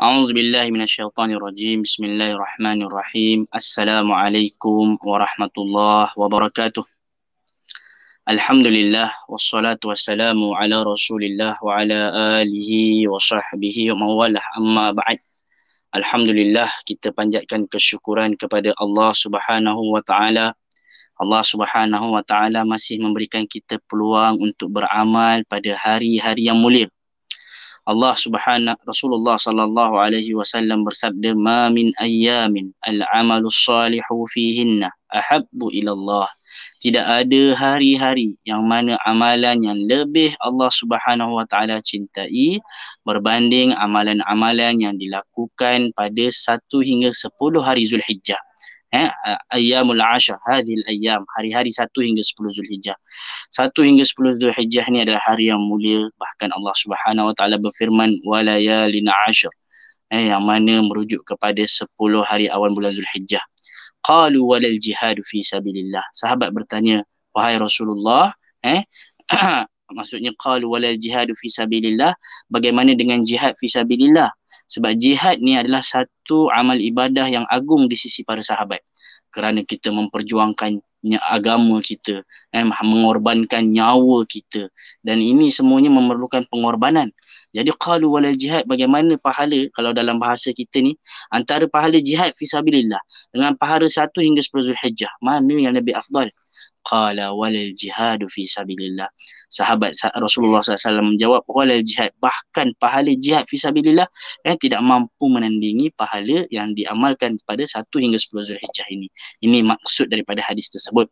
أعوذ بالله من الشيطان الرجيم بسم الله الرحمن الرحيم السلام عليكم ورحمة الله وبركاته الحمد لله والصلاة والسلام على رسول الله وعلى آله وصحبه ومن والاه أما بعد الحمد لله kita panjatkan kesyukuran kepada Allah Subhanahu wa taala Allah Subhanahu wa taala masih memberikan kita peluang untuk beramal pada hari-hari yang mulia Allah Subhanahu Rasulullah sallallahu alaihi wasallam bersabda ma min ayyamin al-amalu salihu fihinna ahabbu ila Allah. Tidak ada hari-hari yang mana amalan yang lebih Allah Subhanahu wa taala cintai berbanding amalan-amalan yang dilakukan pada satu hingga sepuluh hari Zulhijjah eh, ayyamul asyar hadhil ayyam hari-hari 1 hingga 10 Zulhijjah 1 hingga 10 Zulhijjah ni adalah hari yang mulia bahkan Allah Subhanahu wa taala berfirman walayalin asyar eh, yang mana merujuk kepada 10 hari awal bulan Zulhijjah qalu walal jihad fi sabilillah sahabat bertanya wahai Rasulullah eh maksudnya qalu walal jihad fi sabilillah bagaimana dengan jihad fi sabilillah sebab jihad ni adalah satu amal ibadah yang agung di sisi para sahabat. Kerana kita memperjuangkan agama kita, eh, mengorbankan nyawa kita. Dan ini semuanya memerlukan pengorbanan. Jadi qalu wala jihad bagaimana pahala kalau dalam bahasa kita ni antara pahala jihad fi fisabilillah dengan pahala satu hingga 10 Zulhijjah mana yang lebih afdal? qala walal jihadu fi sabilillah sahabat Rasulullah SAW menjawab walal jihad bahkan pahala jihad fi sabilillah eh, tidak mampu menandingi pahala yang diamalkan pada satu hingga 10 Zulhijjah ini ini maksud daripada hadis tersebut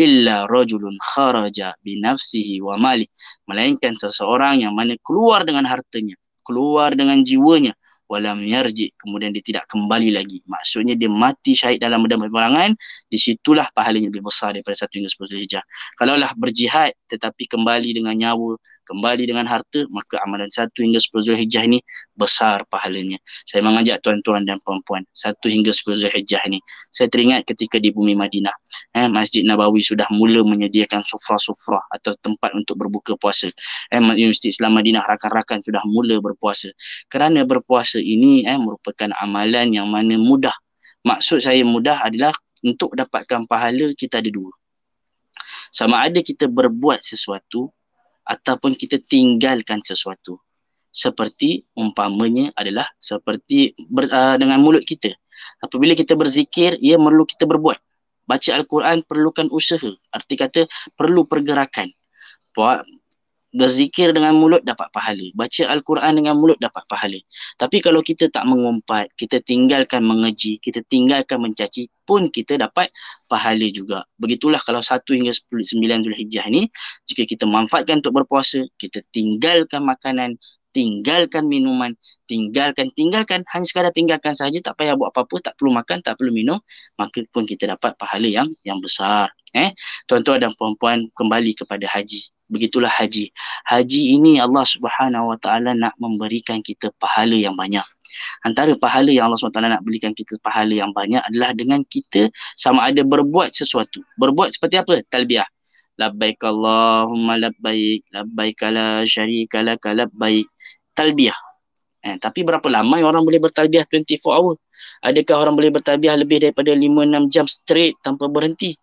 illa rajulun kharaja bi nafsihi wa malih melainkan seseorang yang mana keluar dengan hartanya keluar dengan jiwanya walam yarji kemudian dia tidak kembali lagi maksudnya dia mati syahid dalam medan peperangan disitulah pahalanya lebih besar daripada satu hingga sepuluh hijrah kalaulah berjihad tetapi kembali dengan nyawa kembali dengan harta maka amalan satu hingga sepuluh hijrah ini besar pahalanya saya mengajak tuan-tuan dan puan-puan satu hingga sepuluh hijrah ini saya teringat ketika di bumi Madinah eh, Masjid Nabawi sudah mula menyediakan sufra-sufra atau tempat untuk berbuka puasa eh, Universiti Islam Madinah rakan-rakan sudah mula berpuasa kerana berpuasa ini eh merupakan amalan yang mana mudah. Maksud saya mudah adalah untuk dapatkan pahala kita ada dua. Sama ada kita berbuat sesuatu ataupun kita tinggalkan sesuatu. Seperti umpamanya adalah seperti ber, uh, dengan mulut kita. Apabila kita berzikir, ia perlu kita berbuat. Baca Al-Quran perlukan usaha. Arti kata perlu pergerakan berzikir dengan mulut dapat pahala. Baca Al-Quran dengan mulut dapat pahala. Tapi kalau kita tak mengumpat, kita tinggalkan mengeji, kita tinggalkan mencaci pun kita dapat pahala juga. Begitulah kalau 1 hingga 9 Zul Hijjah ni, jika kita manfaatkan untuk berpuasa, kita tinggalkan makanan, tinggalkan minuman, tinggalkan, tinggalkan, hanya sekadar tinggalkan saja, tak payah buat apa-apa, tak perlu makan, tak perlu minum, maka pun kita dapat pahala yang yang besar. Eh, Tuan-tuan dan puan-puan kembali kepada haji begitulah haji. Haji ini Allah Subhanahu Wa Taala nak memberikan kita pahala yang banyak. Antara pahala yang Allah SWT nak berikan kita pahala yang banyak adalah dengan kita sama ada berbuat sesuatu. Berbuat seperti apa? Talbiah. Labbaik Allahumma labbaik, labbaik ala syarika laka labbaik. Talbiah. Eh, tapi berapa lama yang orang boleh bertalbiah 24 hour? Adakah orang boleh bertalbiah lebih daripada 5-6 jam straight tanpa berhenti?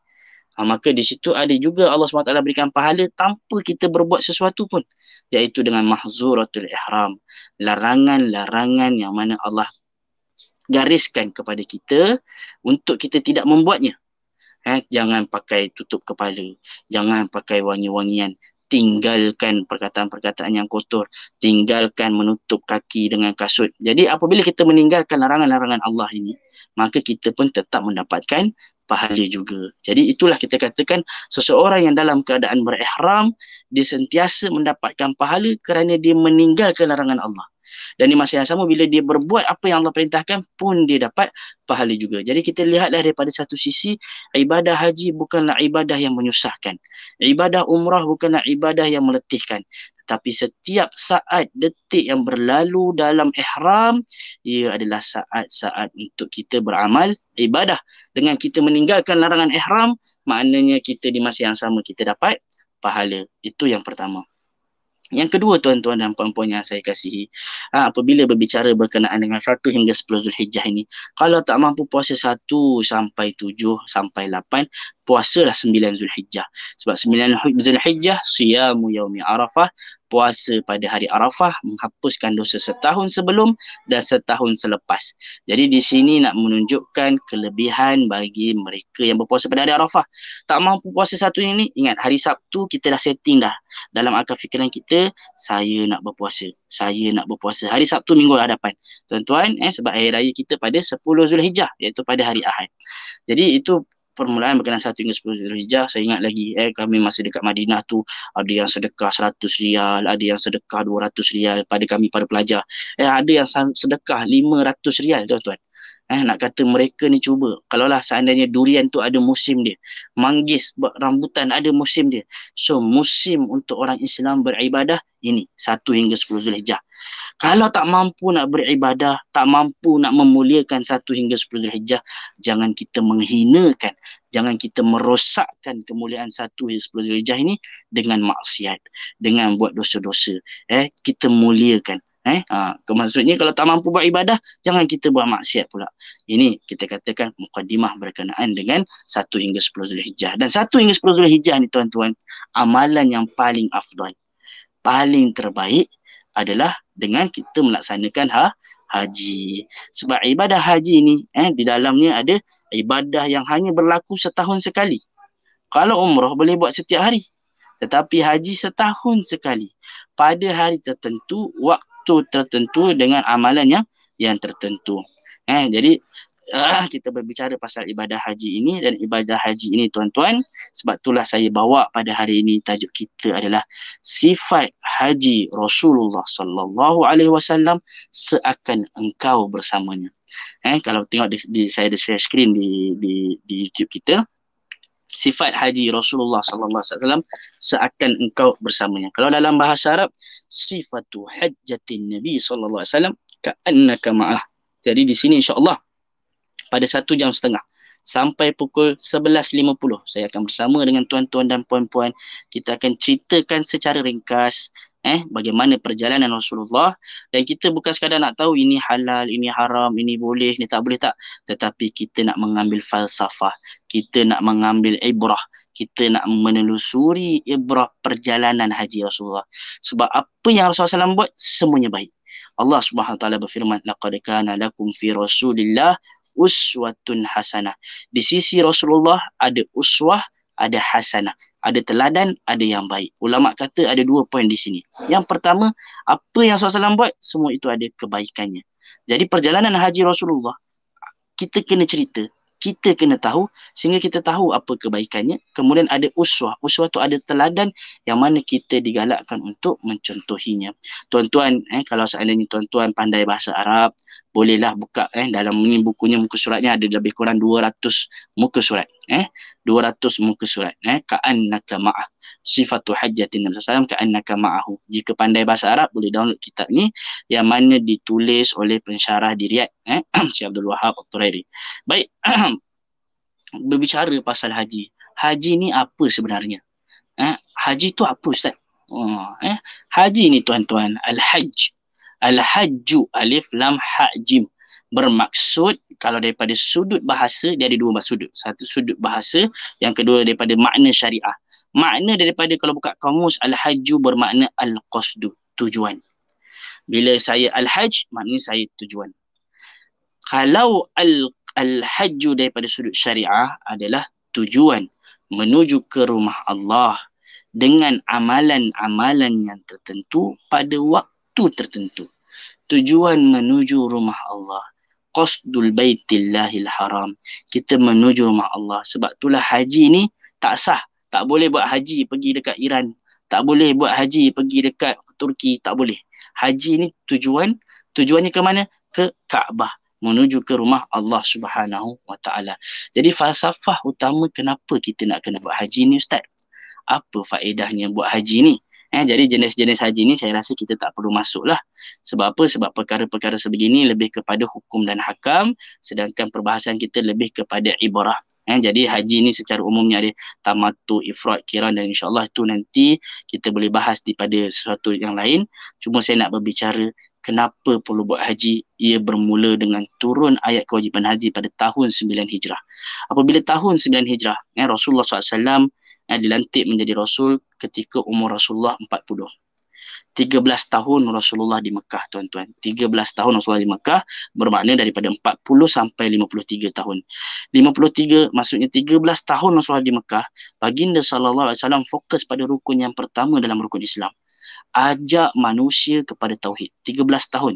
Ha, maka di situ ada juga Allah SWT berikan pahala tanpa kita berbuat sesuatu pun. Iaitu dengan mahzuratul ihram. Larangan-larangan yang mana Allah gariskan kepada kita untuk kita tidak membuatnya. Ha, jangan pakai tutup kepala. Jangan pakai wangi-wangian. Tinggalkan perkataan-perkataan yang kotor. Tinggalkan menutup kaki dengan kasut. Jadi apabila kita meninggalkan larangan-larangan Allah ini, maka kita pun tetap mendapatkan pahala juga. Jadi itulah kita katakan seseorang yang dalam keadaan berihram dia sentiasa mendapatkan pahala kerana dia meninggalkan larangan Allah dan di masa yang sama bila dia berbuat apa yang Allah perintahkan pun dia dapat pahala juga jadi kita lihatlah daripada satu sisi ibadah haji bukanlah ibadah yang menyusahkan ibadah umrah bukanlah ibadah yang meletihkan tapi setiap saat detik yang berlalu dalam ihram ia adalah saat-saat untuk kita beramal ibadah dengan kita meninggalkan larangan ihram maknanya kita di masa yang sama kita dapat pahala itu yang pertama yang kedua tuan-tuan dan puan-puan yang saya kasihi, ha, apabila berbicara berkenaan dengan 1 hingga 10 Zulhijjah ini, kalau tak mampu puasa 1 sampai 7 sampai 8, puasalah sembilan Zulhijjah. Sebab sembilan Zulhijjah, siyamu yaumi Arafah, puasa pada hari Arafah menghapuskan dosa setahun sebelum dan setahun selepas. Jadi di sini nak menunjukkan kelebihan bagi mereka yang berpuasa pada hari Arafah. Tak mampu puasa satu ini, ingat hari Sabtu kita dah setting dah. Dalam akal fikiran kita, saya nak berpuasa. Saya nak berpuasa. Hari Sabtu minggu hadapan. Tuan-tuan, eh, sebab hari raya kita pada 10 Zulhijjah, iaitu pada hari Ahad. Jadi itu permulaan berkenaan satu hingga sepuluh Zulhijjah saya ingat lagi eh kami masih dekat Madinah tu ada yang sedekah seratus rial ada yang sedekah dua ratus rial pada kami para pelajar eh ada yang sedekah 500 rial tuan-tuan eh nak kata mereka ni cuba kalaulah seandainya durian tu ada musim dia manggis rambutan ada musim dia so musim untuk orang Islam beribadah ini satu hingga sepuluh Zulhijjah kalau tak mampu nak beribadah tak mampu nak memuliakan satu hingga sepuluh Zulhijjah jangan kita menghinakan jangan kita merosakkan kemuliaan satu hingga sepuluh Zulhijjah ini dengan maksiat dengan buat dosa-dosa eh kita muliakan Eh, ha, maksudnya kalau tak mampu buat ibadah, jangan kita buat maksiat pula. Ini kita katakan mukadimah berkenaan dengan 1 hingga 10 Zulhijjah. Dan 1 hingga 10 Zulhijjah ni tuan-tuan, amalan yang paling afdal, paling terbaik adalah dengan kita melaksanakan ha, haji. Sebab ibadah haji ni, eh, di dalamnya ada ibadah yang hanya berlaku setahun sekali. Kalau umrah boleh buat setiap hari. Tetapi haji setahun sekali. Pada hari tertentu, waktu waktu tertentu dengan amalan yang yang tertentu. Eh, jadi uh, kita berbicara pasal ibadah haji ini dan ibadah haji ini tuan-tuan sebab itulah saya bawa pada hari ini tajuk kita adalah sifat haji Rasulullah sallallahu alaihi wasallam seakan engkau bersamanya. Eh, kalau tengok di, di saya ada share screen di di di YouTube kita, sifat haji Rasulullah sallallahu alaihi wasallam seakan engkau bersamanya. Kalau dalam bahasa Arab sifatu hajjatin nabi sallallahu alaihi wasallam ka'annaka ma'ah. Jadi di sini Insya Allah pada satu jam setengah sampai pukul 11.50 saya akan bersama dengan tuan-tuan dan puan-puan kita akan ceritakan secara ringkas eh bagaimana perjalanan Rasulullah dan kita bukan sekadar nak tahu ini halal ini haram ini boleh ini tak boleh tak tetapi kita nak mengambil falsafah kita nak mengambil ibrah kita nak menelusuri ibrah perjalanan haji Rasulullah sebab apa yang Rasulullah SAW buat semuanya baik Allah Subhanahu taala berfirman laqad kana lakum fi Rasulillah uswatun hasanah di sisi Rasulullah ada uswah ada hasanah ada teladan, ada yang baik. Ulama kata ada dua poin di sini. Yang pertama, apa yang SAW buat, semua itu ada kebaikannya. Jadi perjalanan haji Rasulullah, kita kena cerita, kita kena tahu sehingga kita tahu apa kebaikannya. Kemudian ada uswah. Uswah tu ada teladan yang mana kita digalakkan untuk mencontohinya. Tuan-tuan, eh, kalau seandainya tuan-tuan pandai bahasa Arab, bolehlah buka eh dalam ni bukunya muka suratnya ada lebih kurang 200 muka surat eh 200 muka surat eh ka'annaka ma'ah sifatu hajjatin nabi sallallahu alaihi wasallam ka'annaka ma'ahu jika pandai bahasa Arab boleh download kitab ni yang mana ditulis oleh pensyarah di Riyadh eh Syekh Abdul Wahab Al-Turairi baik berbicara pasal haji haji ni apa sebenarnya eh haji tu apa ustaz oh, eh haji ni tuan-tuan al-hajj Al-Hajju alif lam ha'jim. Bermaksud kalau daripada sudut bahasa, dia ada dua sudut. Satu sudut bahasa, yang kedua daripada makna syariah. Makna daripada kalau buka kamus, Al-Hajju bermakna Al-Qasdu, tujuan. Bila saya Al-Hajj, maknanya saya tujuan. Kalau al al daripada sudut syariah adalah tujuan menuju ke rumah Allah dengan amalan-amalan yang tertentu pada waktu waktu tertentu. Tujuan menuju rumah Allah. Qasdul baitillahil haram. Kita menuju rumah Allah. Sebab itulah haji ni tak sah. Tak boleh buat haji pergi dekat Iran. Tak boleh buat haji pergi dekat Turki. Tak boleh. Haji ni tujuan. Tujuannya ke mana? Ke Kaabah menuju ke rumah Allah Subhanahu wa taala. Jadi falsafah utama kenapa kita nak kena buat haji ni ustaz? Apa faedahnya buat haji ni? Eh, jadi jenis-jenis haji ni saya rasa kita tak perlu masuk lah. Sebab apa? Sebab perkara-perkara sebegini lebih kepada hukum dan hakam sedangkan perbahasan kita lebih kepada ibarah. Eh, jadi haji ni secara umumnya ada tamatu, ifrat, kiran dan insyaAllah tu nanti kita boleh bahas di pada sesuatu yang lain. Cuma saya nak berbicara kenapa perlu buat haji ia bermula dengan turun ayat kewajipan haji pada tahun 9 Hijrah. Apabila tahun 9 Hijrah, eh, Rasulullah SAW yang eh, dilantik menjadi Rasul ketika umur Rasulullah 40. 13 tahun Rasulullah di Mekah tuan-tuan. 13 tahun Rasulullah di Mekah bermakna daripada 40 sampai 53 tahun. 53 maksudnya 13 tahun Rasulullah di Mekah, baginda sallallahu alaihi wasallam fokus pada rukun yang pertama dalam rukun Islam. Ajak manusia kepada tauhid. 13 tahun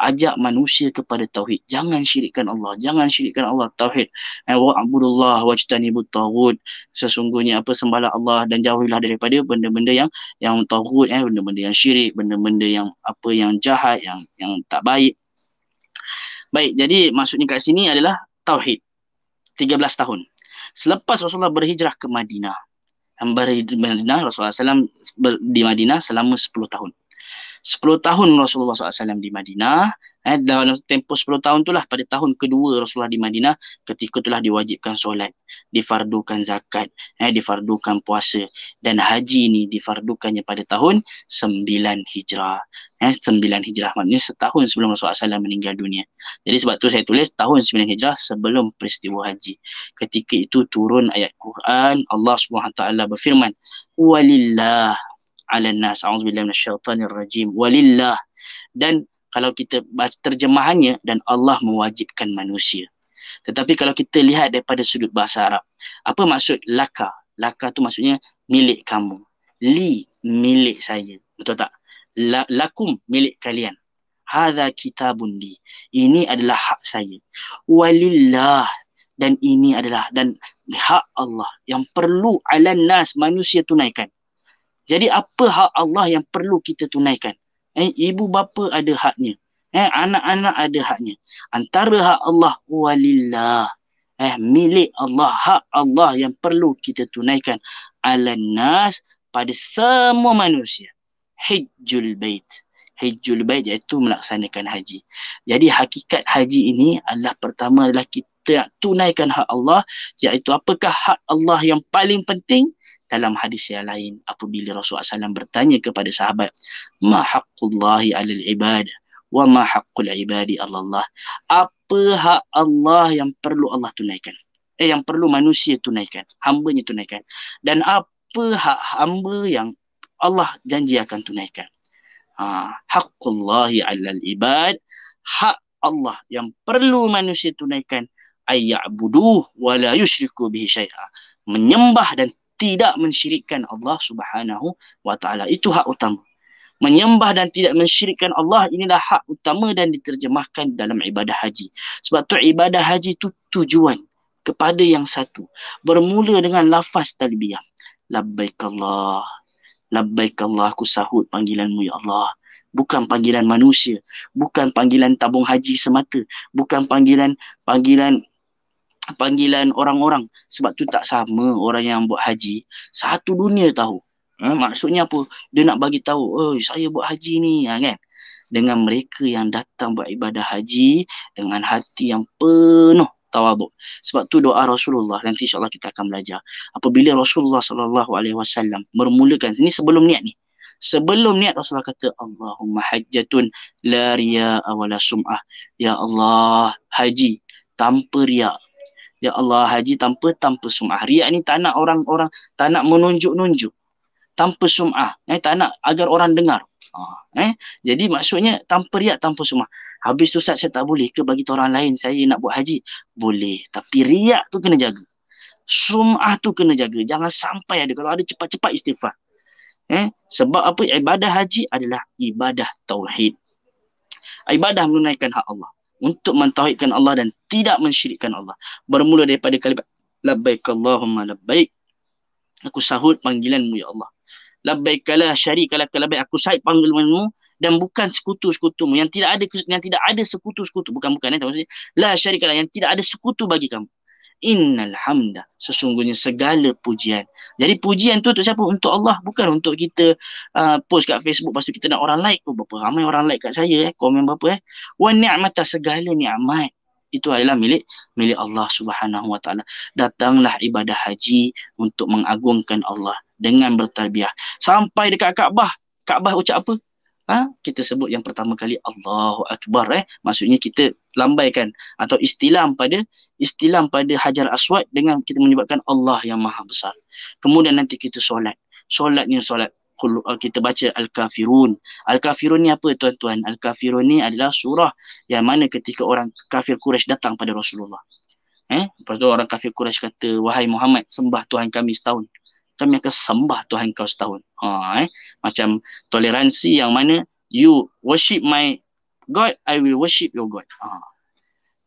ajak manusia kepada tauhid. Jangan syirikkan Allah, jangan syirikkan Allah tauhid. Eh, wa Wa wajtanibut tagut. Sesungguhnya apa sembahlah Allah dan jauhilah daripada benda-benda yang yang tagut eh benda-benda yang syirik, benda-benda yang apa yang jahat, yang yang tak baik. Baik, jadi maksudnya kat sini adalah tauhid. 13 tahun. Selepas Rasulullah berhijrah ke Madinah. Hamba di Madinah, Rasulullah SAW di Madinah selama 10 tahun. 10 tahun Rasulullah SAW di Madinah eh, dalam tempoh 10 tahun itulah pada tahun kedua Rasulullah di Madinah ketika itulah diwajibkan solat difardukan zakat eh, difardukan puasa dan haji ini difardukannya pada tahun 9 Hijrah eh, 9 Hijrah maknanya setahun sebelum Rasulullah SAW meninggal dunia jadi sebab tu saya tulis tahun 9 Hijrah sebelum peristiwa haji ketika itu turun ayat Quran Allah SWT berfirman walillah ala nas auzubillahi minasyaitanir rajim walillah dan kalau kita baca terjemahannya dan Allah mewajibkan manusia tetapi kalau kita lihat daripada sudut bahasa Arab apa maksud laka laka tu maksudnya milik kamu li milik saya betul tak La, lakum milik kalian hadza kitabun li ini adalah hak saya walillah dan ini adalah dan hak Allah yang perlu alannas manusia tunaikan jadi apa hak Allah yang perlu kita tunaikan? Eh, ibu bapa ada haknya. Eh, anak-anak ada haknya. Antara hak Allah walillah. Eh, milik Allah, hak Allah yang perlu kita tunaikan. al Alannas pada semua manusia. Hajjul bait. Hajjul bait iaitu melaksanakan haji. Jadi hakikat haji ini adalah pertama adalah kita tunaikan hak Allah iaitu apakah hak Allah yang paling penting dalam hadis yang lain apabila Rasulullah SAW bertanya kepada sahabat ma haqqullahi alal ibad wa ma haqqul ibadi Allah apa hak Allah yang perlu Allah tunaikan eh yang perlu manusia tunaikan hamba hambanya tunaikan dan apa hak hamba yang Allah janji akan tunaikan ha haqqullahi alal ibad hak Allah yang perlu manusia tunaikan ayya'buduh wa la yushriku bihi syai'a menyembah dan tidak mensyirikkan Allah Subhanahu wa taala. Itu hak utama. Menyembah dan tidak mensyirikkan Allah inilah hak utama dan diterjemahkan dalam ibadah haji. Sebab tu ibadah haji tu tujuan kepada yang satu. Bermula dengan lafaz talbiyah. Labbaik Allah. Labbaik Allah aku sahut panggilanmu ya Allah. Bukan panggilan manusia. Bukan panggilan tabung haji semata. Bukan panggilan panggilan panggilan orang-orang sebab tu tak sama orang yang buat haji satu dunia tahu ha, maksudnya apa dia nak bagi tahu oi saya buat haji ni ha, kan dengan mereka yang datang buat ibadah haji dengan hati yang penuh tawaduk sebab tu doa Rasulullah nanti insyaallah kita akan belajar apabila Rasulullah sallallahu alaihi wasallam bermulakan ini sebelum niat ni Sebelum niat Rasulullah kata Allahumma hajjatun la riya'a wa sum'ah Ya Allah haji tanpa riak Ya Allah haji tanpa tanpa sum'ah. Riak ni tak nak orang-orang tak nak menunjuk-nunjuk. Tanpa sum'ah. Eh, tak nak agar orang dengar. Ha, eh? Jadi maksudnya tanpa riak tanpa sum'ah. Habis tu saya tak boleh ke bagi orang lain saya nak buat haji? Boleh. Tapi riak tu kena jaga. Sum'ah tu kena jaga. Jangan sampai ada. Kalau ada cepat-cepat istighfar. Eh? Sebab apa? Ibadah haji adalah ibadah tauhid. Ibadah menunaikan hak Allah untuk mentauhidkan Allah dan tidak mensyirikkan Allah. Bermula daripada kalimat labbaik Allahumma labbaik. Aku sahut panggilanmu ya Allah. Labbaik la syarika lak labbaik aku sahut panggilanmu dan bukan sekutu-sekutumu yang tidak ada yang tidak ada sekutu-sekutu bukan bukan eh maksudnya la syarika lah, yang tidak ada sekutu bagi kamu innal hamda sesungguhnya segala pujian jadi pujian tu untuk siapa untuk Allah bukan untuk kita uh, post kat Facebook pastu kita nak orang like oh, berapa ramai orang like kat saya eh komen berapa eh wa ni'mata segala nikmat itu adalah milik milik Allah Subhanahu wa taala datanglah ibadah haji untuk mengagungkan Allah dengan bertalbiah sampai dekat Kaabah Kaabah ucap apa ha? kita sebut yang pertama kali Allahu Akbar eh maksudnya kita lambaikan atau istilam pada istilam pada Hajar Aswad dengan kita menyebutkan Allah yang Maha Besar kemudian nanti kita solat solatnya solat uh, kita baca Al-Kafirun. Al-Kafirun ni apa tuan-tuan? Al-Kafirun ni adalah surah yang mana ketika orang kafir Quraisy datang pada Rasulullah. Eh? Lepas tu orang kafir Quraisy kata, Wahai Muhammad, sembah Tuhan kami setahun kami akan sembah Tuhan kau setahun. Ha, eh? Macam toleransi yang mana you worship my God, I will worship your God. Ha.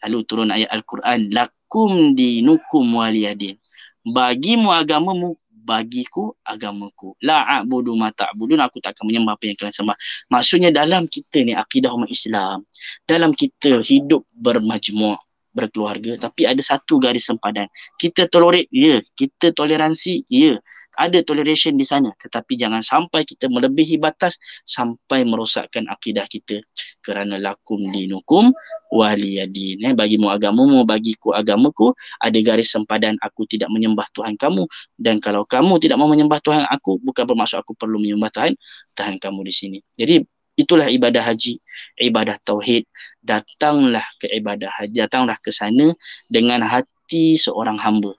Lalu turun ayat Al-Quran, lakum dinukum waliyadin. Bagimu agamamu, bagiku agamaku. La'abudu mata'budun, aku tak akan menyembah apa yang kalian sembah. Maksudnya dalam kita ni, akidah umat Islam, dalam kita hidup bermajmuk, berkeluarga tapi ada satu garis sempadan kita tolerate ya yeah. kita toleransi ya yeah. ada toleration di sana tetapi jangan sampai kita melebihi batas sampai merosakkan akidah kita kerana lakum dinukum waliyadin eh bagimu agamamu bagiku agamaku ada garis sempadan aku tidak menyembah tuhan kamu dan kalau kamu tidak mau menyembah tuhan aku bukan bermaksud aku perlu menyembah tuhan tahan kamu di sini jadi Itulah ibadah haji, ibadah tauhid. Datanglah ke ibadah haji, datanglah ke sana dengan hati seorang hamba.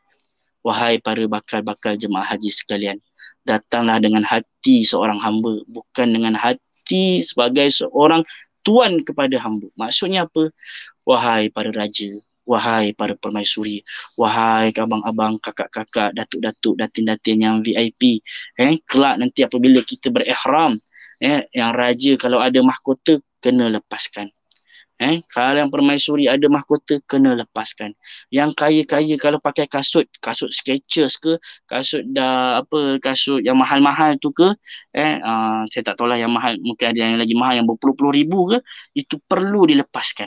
Wahai para bakal-bakal jemaah haji sekalian, datanglah dengan hati seorang hamba, bukan dengan hati sebagai seorang tuan kepada hamba. Maksudnya apa? Wahai para raja, wahai para permaisuri, wahai abang-abang, kakak-kakak, datuk-datuk, datin-datin yang VIP. Eh, kelak nanti apabila kita berihram, eh, yang raja kalau ada mahkota kena lepaskan eh kalau yang permaisuri ada mahkota kena lepaskan yang kaya-kaya kalau pakai kasut kasut sketches ke kasut dah apa kasut yang mahal-mahal tu ke eh uh, saya tak tahu lah yang mahal mungkin ada yang lagi mahal yang berpuluh-puluh ribu ke itu perlu dilepaskan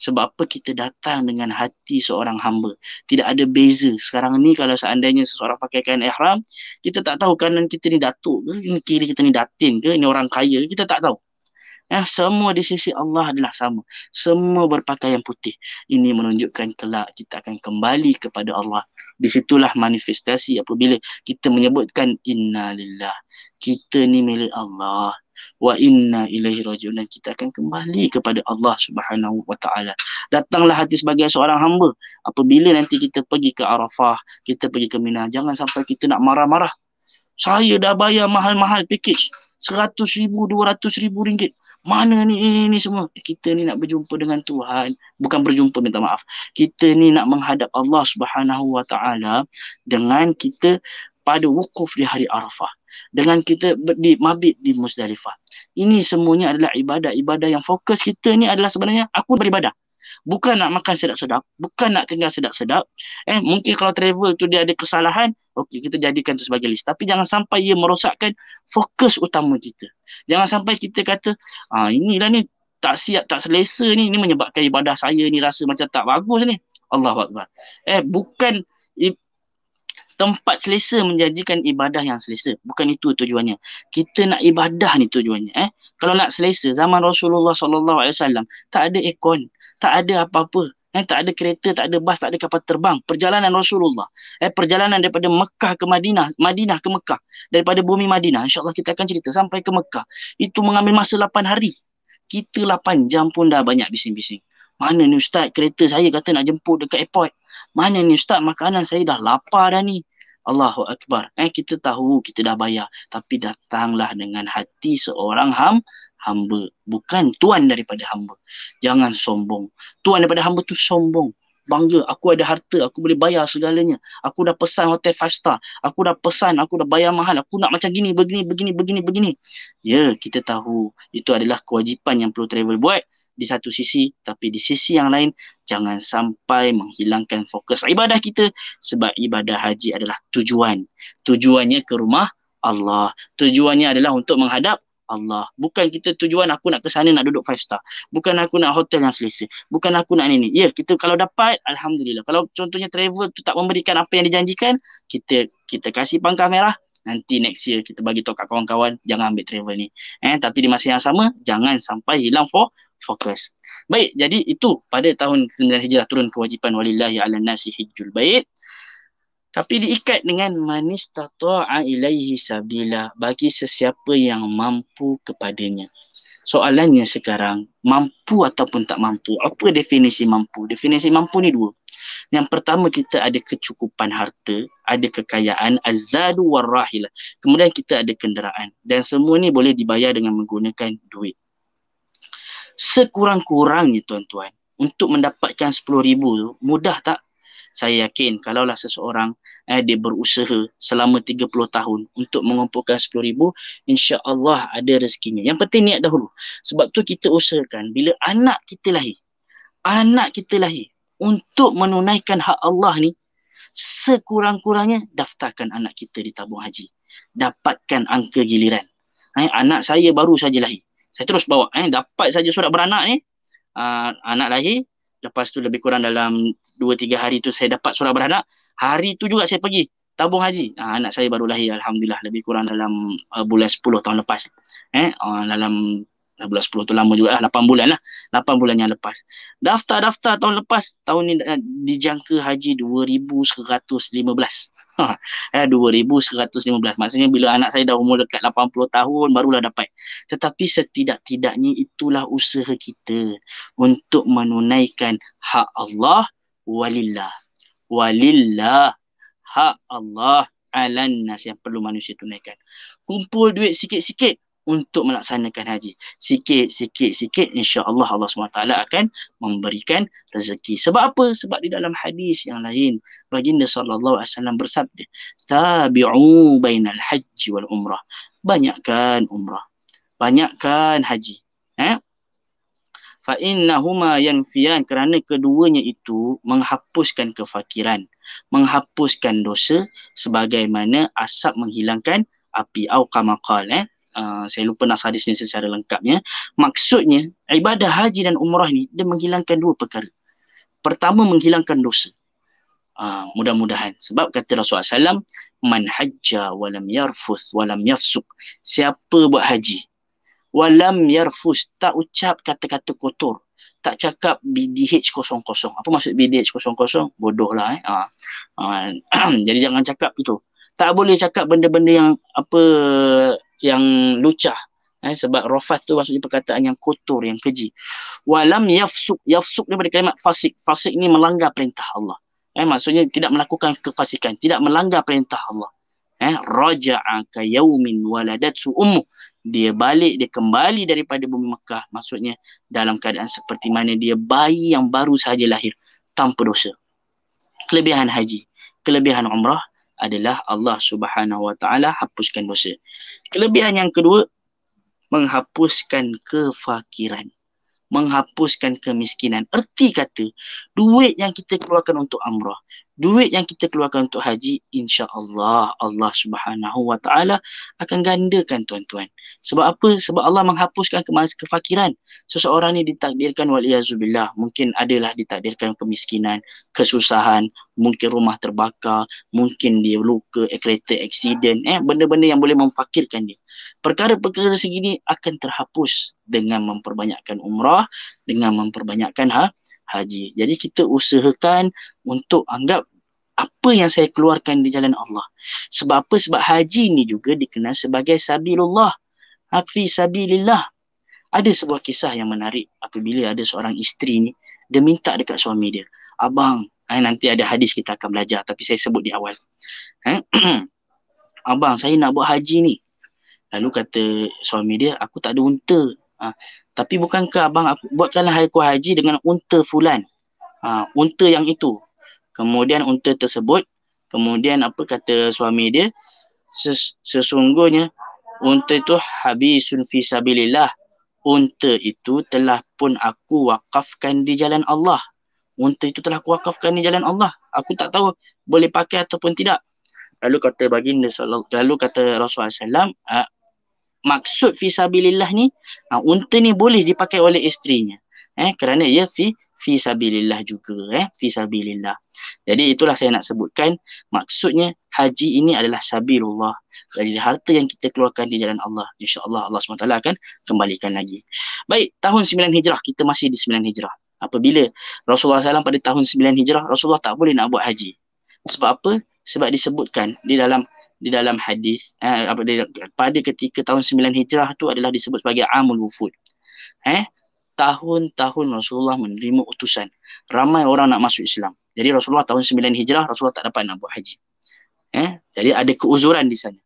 sebab apa kita datang dengan hati seorang hamba tidak ada beza sekarang ni kalau seandainya seseorang pakai kain ihram kita tak tahu kanan kita ni datuk ke ini kiri kita ni datin ke ini orang kaya kita tak tahu Ya, semua di sisi Allah adalah sama. Semua berpakaian putih. Ini menunjukkan kelak kita akan kembali kepada Allah. Di situlah manifestasi apabila kita menyebutkan inna lillah. Kita ni milik Allah wa inna ilaihi rajiun dan kita akan kembali kepada Allah Subhanahu wa taala. Datanglah hati sebagai seorang hamba apabila nanti kita pergi ke Arafah, kita pergi ke Mina, jangan sampai kita nak marah-marah. Saya dah bayar mahal-mahal package seratus ribu, dua ratus ribu ringgit. Mana ni ini, ini semua? Kita ni nak berjumpa dengan Tuhan. Bukan berjumpa, minta maaf. Kita ni nak menghadap Allah subhanahu wa dengan kita pada wukuf di hari Arafah dengan kita di mabit di Musdalifah. Ini semuanya adalah ibadah-ibadah yang fokus kita ni adalah sebenarnya aku beribadah. Bukan nak makan sedap-sedap, bukan nak tinggal sedap-sedap. Eh, mungkin kalau travel tu dia ada kesalahan, okey kita jadikan tu sebagai list. Tapi jangan sampai ia merosakkan fokus utama kita. Jangan sampai kita kata, ah inilah ni tak siap, tak selesa ni, ini menyebabkan ibadah saya ni rasa macam tak bagus ni. Allahuakbar. Eh, bukan tempat selesa menjadikan ibadah yang selesa bukan itu tujuannya kita nak ibadah ni tujuannya eh kalau nak selesa zaman Rasulullah SAW tak ada aircon tak ada apa-apa eh tak ada kereta tak ada bas tak ada kapal terbang perjalanan Rasulullah eh perjalanan daripada Mekah ke Madinah Madinah ke Mekah daripada bumi Madinah insyaallah kita akan cerita sampai ke Mekah itu mengambil masa 8 hari kita 8 jam pun dah banyak bising-bising mana ni ustaz kereta saya kata nak jemput dekat airport mana ni ustaz makanan saya dah lapar dah ni. Allahu Akbar. Eh kita tahu kita dah bayar. Tapi datanglah dengan hati seorang ham, hamba. Bukan tuan daripada hamba. Jangan sombong. Tuan daripada hamba tu sombong bangga aku ada harta aku boleh bayar segalanya aku dah pesan hotel 5 star aku dah pesan aku dah bayar mahal aku nak macam gini begini begini begini begini ya yeah, kita tahu itu adalah kewajipan yang perlu travel buat di satu sisi tapi di sisi yang lain jangan sampai menghilangkan fokus ibadah kita sebab ibadah haji adalah tujuan tujuannya ke rumah Allah tujuannya adalah untuk menghadap Allah. Bukan kita tujuan aku nak ke sana nak duduk five star. Bukan aku nak hotel yang selesa. Bukan aku nak ni ni. Ya, kita kalau dapat alhamdulillah. Kalau contohnya travel tu tak memberikan apa yang dijanjikan, kita kita kasih pangkah merah. Nanti next year kita bagi tahu kat kawan-kawan jangan ambil travel ni. Eh, tapi di masa yang sama jangan sampai hilang for fokus. Baik, jadi itu pada tahun 9 Hijrah turun kewajipan walillahi ala nasi hijjul baik tapi diikat dengan manis tatwa'a ilaihi sabila bagi sesiapa yang mampu kepadanya. Soalannya sekarang, mampu ataupun tak mampu, apa definisi mampu? Definisi mampu ni dua. Yang pertama kita ada kecukupan harta, ada kekayaan, azadu warrahilah. Kemudian kita ada kenderaan. Dan semua ni boleh dibayar dengan menggunakan duit. Sekurang-kurangnya tuan-tuan, untuk mendapatkan RM10,000 tu, mudah tak? saya yakin kalaulah seseorang eh, dia berusaha selama 30 tahun untuk mengumpulkan 10 ribu, insya Allah ada rezekinya. Yang penting niat dahulu. Sebab tu kita usahakan bila anak kita lahir, anak kita lahir untuk menunaikan hak Allah ni, sekurang-kurangnya daftarkan anak kita di tabung haji. Dapatkan angka giliran. Eh, anak saya baru saja lahir. Saya terus bawa. Eh, dapat saja surat beranak ni, Uh, anak lahir Lepas tu lebih kurang dalam 2-3 hari tu saya dapat surat beranak. Hari tu juga saya pergi tabung haji. Ha, anak saya baru lahir Alhamdulillah. Lebih kurang dalam uh, bulan 10 tahun lepas. Eh, uh, dalam bulan 10 tu lama juga lah, 8 bulan lah. 8 bulan yang lepas. Daftar-daftar tahun lepas, tahun ni eh, dijangka haji 2115. Ha, eh, 2115. Maksudnya bila anak saya dah umur dekat 80 tahun, barulah dapat. Tetapi setidak-tidaknya itulah usaha kita untuk menunaikan hak Allah walillah. Walillah. Hak Allah alannas yang perlu manusia tunaikan. Kumpul duit sikit-sikit, untuk melaksanakan haji. Sikit, sikit, sikit insya-Allah Allah SWT akan memberikan rezeki. Sebab apa? Sebab di dalam hadis yang lain baginda sallallahu alaihi wasallam bersabda, "Tabi'u bainal haji wal umrah." Banyakkan umrah. Banyakkan haji. Eh? Fa innahuma kerana keduanya itu menghapuskan kefakiran, menghapuskan dosa sebagaimana asap menghilangkan api au kama eh? Ah, saya lupa nas hadis ni secara lengkapnya. Maksudnya, ibadah haji dan umrah ni, dia menghilangkan dua perkara. Pertama, menghilangkan dosa. Uh, mudah-mudahan. Sebab kata Rasulullah SAW, Man hajja walam yarfus walam yafsuk. Siapa buat haji? Walam yarfus. Tak ucap kata-kata kotor. Tak cakap BDH kosong-kosong. Apa maksud BDH kosong-kosong? Bodoh lah eh. Uh, uh, jadi jangan cakap itu. Tak boleh cakap benda-benda yang apa yang lucah eh, sebab rafat tu maksudnya perkataan yang kotor yang keji walam yafsuk yafsuk ni pada kalimat fasik fasik ni melanggar perintah Allah eh maksudnya tidak melakukan kefasikan tidak melanggar perintah Allah eh raja'aka yaumin waladatsu ummu dia balik dia kembali daripada bumi Mekah maksudnya dalam keadaan seperti mana dia bayi yang baru sahaja lahir tanpa dosa kelebihan haji kelebihan umrah adalah Allah Subhanahu Wa Taala hapuskan dosa. Kelebihan yang kedua menghapuskan kefakiran, menghapuskan kemiskinan. Erti kata, duit yang kita keluarkan untuk amrah, duit yang kita keluarkan untuk haji insya-Allah Allah Subhanahu wa taala akan gandakan tuan-tuan. Sebab apa? Sebab Allah menghapuskan kemas kefakiran. Seseorang ni ditakdirkan waliyazubillah, mungkin adalah ditakdirkan kemiskinan, kesusahan, mungkin rumah terbakar, mungkin dia luka, eh, kereta accident, eh benda-benda yang boleh memfakirkan dia. Perkara-perkara segini akan terhapus dengan memperbanyakkan umrah, dengan memperbanyakkan ha, haji. Jadi kita usahakan untuk anggap apa yang saya keluarkan di jalan Allah. Sebab apa? Sebab haji ni juga dikenal sebagai sabilullah. Hafi sabilillah. Ada sebuah kisah yang menarik apabila ada seorang isteri ni, dia minta dekat suami dia. Abang, eh, nanti ada hadis kita akan belajar tapi saya sebut di awal. Eh? Abang, saya nak buat haji ni. Lalu kata suami dia, aku tak ada unta. Ha, tapi bukankah abang aku buatkanlah haiku haji dengan unta fulan. Ha, unta yang itu. Kemudian unta tersebut, kemudian apa kata suami dia, ses, sesungguhnya unta itu habisun fi sabilillah. Unta itu telah pun aku wakafkan di jalan Allah. Unta itu telah aku wakafkan di jalan Allah. Aku tak tahu boleh pakai ataupun tidak. Lalu kata baginda lalu kata Rasulullah sallallahu maksud fisabilillah ni ha, unta ni boleh dipakai oleh isterinya eh kerana ia fi fi sabilillah juga eh fi sabilillah jadi itulah saya nak sebutkan maksudnya haji ini adalah sabilullah dari harta yang kita keluarkan di jalan Allah insyaallah Allah SWT akan kembalikan lagi baik tahun 9 hijrah kita masih di 9 hijrah apabila Rasulullah SAW pada tahun 9 hijrah Rasulullah tak boleh nak buat haji sebab apa sebab disebutkan di dalam di dalam hadis eh, pada ketika tahun 9 Hijrah tu adalah disebut sebagai Amul Wufud. Eh? Tahun-tahun Rasulullah menerima utusan. Ramai orang nak masuk Islam. Jadi Rasulullah tahun 9 Hijrah, Rasulullah tak dapat nak buat haji. Eh? Jadi ada keuzuran di sana.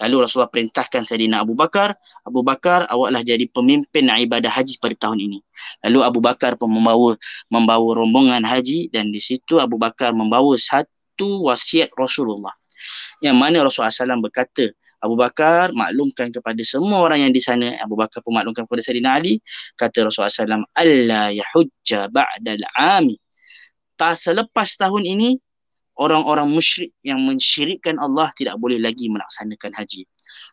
Lalu Rasulullah perintahkan Sayyidina Abu Bakar, Abu Bakar awaklah jadi pemimpin ibadah haji pada tahun ini. Lalu Abu Bakar pun membawa, membawa rombongan haji dan di situ Abu Bakar membawa satu wasiat Rasulullah yang mana Rasulullah SAW berkata Abu Bakar maklumkan kepada semua orang yang di sana Abu Bakar pun maklumkan kepada Sayyidina Ali kata Rasulullah SAW Allah Alla yahujja ba'dal ami tak selepas tahun ini orang-orang musyrik yang mensyirikkan Allah tidak boleh lagi melaksanakan haji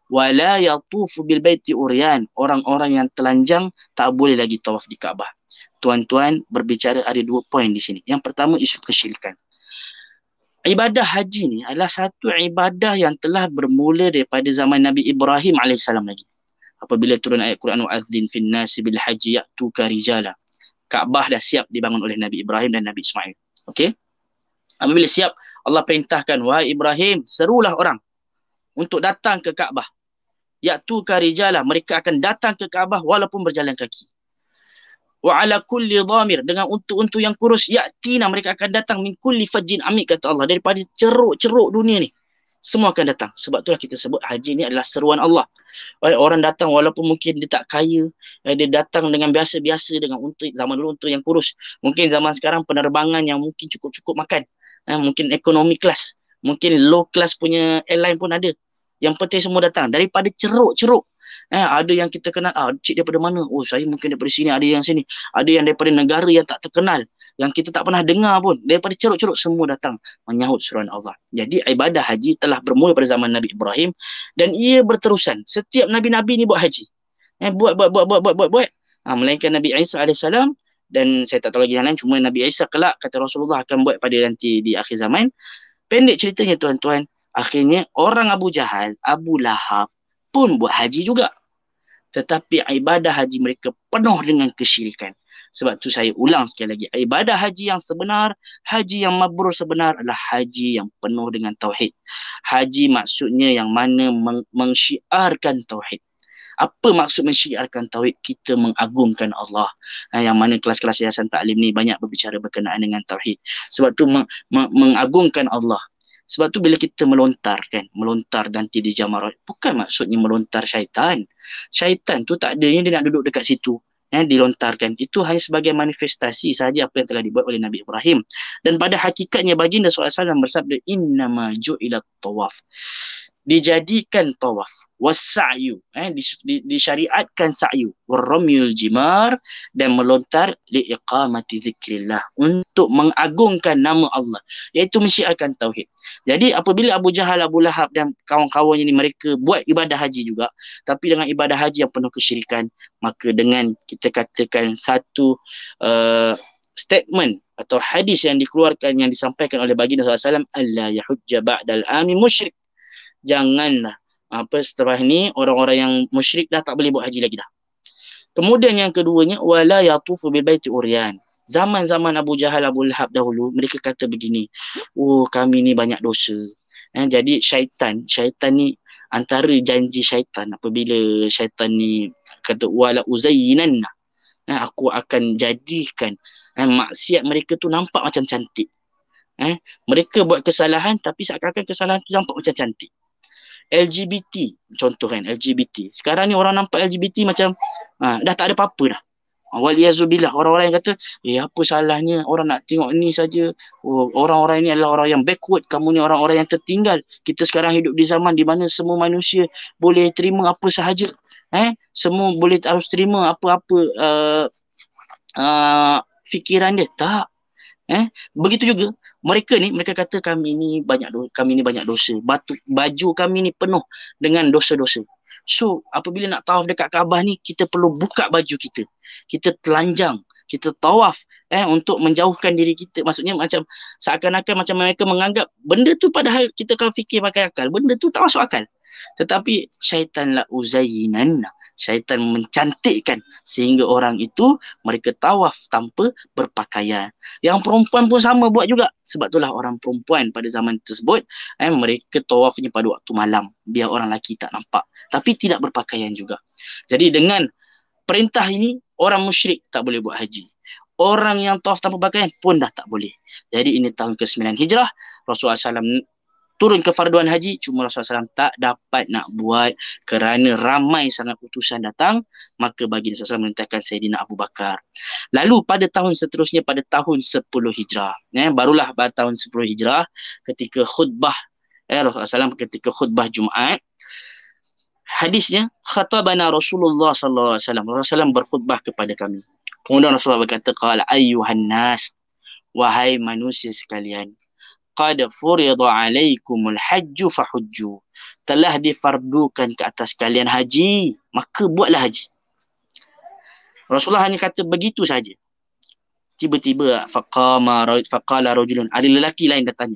wala yatufu bil baiti uryan orang-orang yang telanjang tak boleh lagi tawaf di Kaabah tuan-tuan berbicara ada dua poin di sini yang pertama isu kesyirikan ibadah haji ni adalah satu ibadah yang telah bermula daripada zaman Nabi Ibrahim AS lagi. Apabila turun ayat Quran wa'adzin finnasi bil haji yaktu karijala. Kaabah dah siap dibangun oleh Nabi Ibrahim dan Nabi Ismail. Okey. Apabila siap, Allah perintahkan, wahai Ibrahim, serulah orang untuk datang ke Kaabah. Yaktu karijala, mereka akan datang ke Kaabah walaupun berjalan kaki wa ala kulli dhamir dengan untu-untu yang kurus yatina mereka akan datang min kulli fajin amik kata Allah daripada ceruk-ceruk dunia ni semua akan datang sebab itulah kita sebut haji ni adalah seruan Allah orang datang walaupun mungkin dia tak kaya eh, dia datang dengan biasa-biasa dengan untu zaman dulu untu yang kurus mungkin zaman sekarang penerbangan yang mungkin cukup-cukup makan eh, mungkin ekonomi kelas mungkin low class punya airline pun ada yang penting semua datang daripada ceruk-ceruk eh ada yang kita kenal ah cik daripada mana oh saya mungkin daripada sini ada yang sini ada yang daripada negara yang tak terkenal yang kita tak pernah dengar pun daripada ceruk-ceruk semua datang menyahut seruan Allah jadi ibadah haji telah bermula pada zaman Nabi Ibrahim dan ia berterusan setiap nabi-nabi ni buat haji eh buat buat buat buat buat buat, buat. Ha, melainkan Nabi Isa AS dan saya tak tahu lagi yang lain cuma Nabi Isa kelak kata Rasulullah akan buat pada nanti di akhir zaman pendek ceritanya tuan-tuan akhirnya orang Abu Jahal Abu Lahab pun buat haji juga tetapi ibadah haji mereka penuh dengan kesyirikan. Sebab tu saya ulang sekali lagi, ibadah haji yang sebenar, haji yang mabrur sebenar adalah haji yang penuh dengan tauhid. Haji maksudnya yang mana meng- mengsyiarkan tauhid. Apa maksud mensyiarkan tauhid? Kita mengagungkan Allah. Eh, yang mana kelas-kelas Yayasan taklim ni banyak berbicara berkenaan dengan tauhid. Sebab tu meng- mengagungkan Allah, sebab tu bila kita melontar kan, melontar nanti di jamarat, bukan maksudnya melontar syaitan. Syaitan tu tak adanya dia nak duduk dekat situ eh, dilontarkan. Itu hanya sebagai manifestasi sahaja apa yang telah dibuat oleh Nabi Ibrahim. Dan pada hakikatnya baginda SAW bersabda, Innama ju'ilat tawaf dijadikan tawaf sayu, eh di, di, syariatkan sa'yu warramil jimar dan melontar liiqamati zikrillah untuk mengagungkan nama Allah iaitu mensyiarkan tauhid jadi apabila Abu Jahal Abu Lahab dan kawan-kawannya ni mereka buat ibadah haji juga tapi dengan ibadah haji yang penuh kesyirikan maka dengan kita katakan satu uh, statement atau hadis yang dikeluarkan yang disampaikan oleh baginda Sallallahu Alaihi Wasallam Allah yahujja ba'dal ami musyrik janganlah ha, apa setelah ni orang-orang yang musyrik dah tak boleh buat haji lagi dah. Kemudian yang keduanya wala yatufu bil baiti uryan. Zaman-zaman Abu Jahal Abu Lahab dahulu mereka kata begini. Oh kami ni banyak dosa. Eh, jadi syaitan, syaitan ni antara janji syaitan apabila syaitan ni kata wala uzayyinanna eh, aku akan jadikan eh, maksiat mereka tu nampak macam cantik. Eh, mereka buat kesalahan tapi seakan-akan kesalahan tu nampak macam cantik. LGBT contoh kan LGBT sekarang ni orang nampak LGBT macam ha, dah tak ada apa-apa dah ha, waliyazubillah orang-orang yang kata eh apa salahnya orang nak tengok ni saja oh, orang-orang ini adalah orang yang backward kamu ni orang-orang yang tertinggal kita sekarang hidup di zaman di mana semua manusia boleh terima apa sahaja eh semua boleh harus terima apa-apa uh, uh, fikiran dia tak Eh, begitu juga mereka ni mereka kata kami ni banyak dosa kami ni banyak dosa. Batu baju kami ni penuh dengan dosa-dosa. So, apabila nak tawaf dekat Kaabah ni kita perlu buka baju kita. Kita telanjang, kita tawaf eh untuk menjauhkan diri kita. Maksudnya macam seakan-akan macam mereka menganggap benda tu padahal kita kalau fikir pakai akal, benda tu tak masuk akal. Tetapi syaitan la uzayinanna syaitan mencantikkan sehingga orang itu mereka tawaf tanpa berpakaian. Yang perempuan pun sama buat juga. Sebab itulah orang perempuan pada zaman tersebut eh, mereka tawafnya pada waktu malam biar orang lelaki tak nampak. Tapi tidak berpakaian juga. Jadi dengan perintah ini orang musyrik tak boleh buat haji. Orang yang tawaf tanpa pakaian pun dah tak boleh. Jadi ini tahun ke-9 Hijrah Rasulullah SAW turun ke Farduan Haji cuma Rasulullah SAW tak dapat nak buat kerana ramai sangat utusan datang maka baginda Rasulullah SAW menentangkan Sayyidina Abu Bakar lalu pada tahun seterusnya pada tahun 10 Hijrah eh, barulah pada tahun 10 Hijrah ketika khutbah eh, Rasulullah SAW ketika khutbah Jumaat hadisnya khatabana Rasulullah SAW Rasulullah SAW berkhutbah kepada kami kemudian Rasulullah SAW berkata qala ayyuhan nas wahai manusia sekalian qad furidu alaikumul hajju fahujju telah difardukan ke atas kalian haji maka buatlah haji Rasulullah hanya kata begitu saja tiba-tiba faqama faqala rajulun ada lelaki lain datang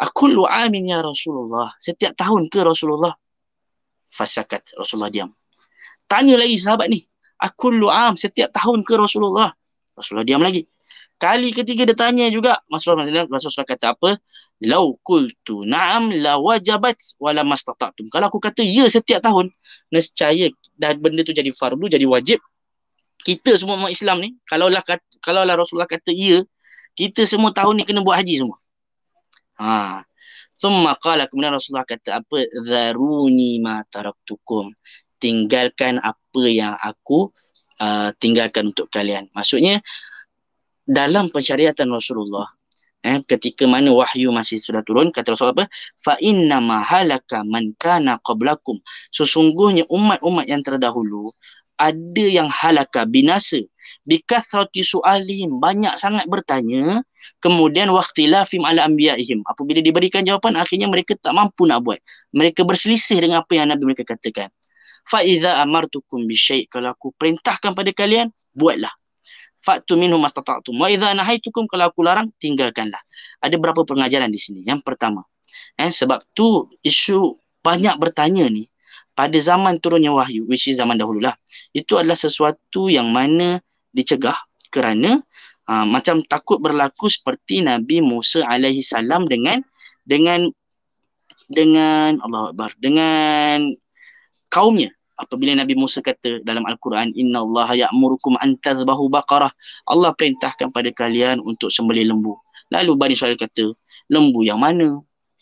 akullu amin ya Rasulullah setiap tahun ke Rasulullah fasakat Rasulullah diam tanya lagi sahabat ni akullu am setiap tahun ke Rasulullah Rasulullah diam lagi kali ketiga dia tanya juga Rasulullah sallallahu alaihi wasallam kata apa lau qultu na'am la wajabat wala mastata'tum kalau aku kata ya setiap tahun nescaya dan benda tu jadi fardu jadi wajib kita semua umat Islam ni kalaulah kalaulah Rasulullah kata ya kita semua tahun ni kena buat haji semua ha thumma qala kemudian Rasulullah kata apa zaruni ma taraktukum tinggalkan apa yang aku uh, tinggalkan untuk kalian maksudnya dalam pensyariatan Rasulullah eh ketika mana wahyu masih sudah turun kata Rasulullah apa fa inna mahalaka man kana qablakum sesungguhnya umat-umat yang terdahulu ada yang halaka binasa bikathrati sualihim banyak sangat bertanya kemudian waqtilafim ala anbiyaihim apabila diberikan jawapan akhirnya mereka tak mampu nak buat mereka berselisih dengan apa yang nabi mereka katakan fa iza amartukum bisyai' kalau aku perintahkan pada kalian buatlah fatu minhum mastata'tum wa idza nahaitukum kalau aku larang tinggalkanlah ada berapa pengajaran di sini yang pertama eh sebab tu isu banyak bertanya ni pada zaman turunnya wahyu which is zaman lah. itu adalah sesuatu yang mana dicegah kerana aa, ah, macam takut berlaku seperti Nabi Musa alaihi salam dengan dengan dengan Allah Akbar dengan kaumnya apabila Nabi Musa kata dalam Al-Quran inna allaha ya'murukum an tadhbahu baqarah Allah perintahkan pada kalian untuk sembelih lembu lalu Bani Israel kata lembu yang mana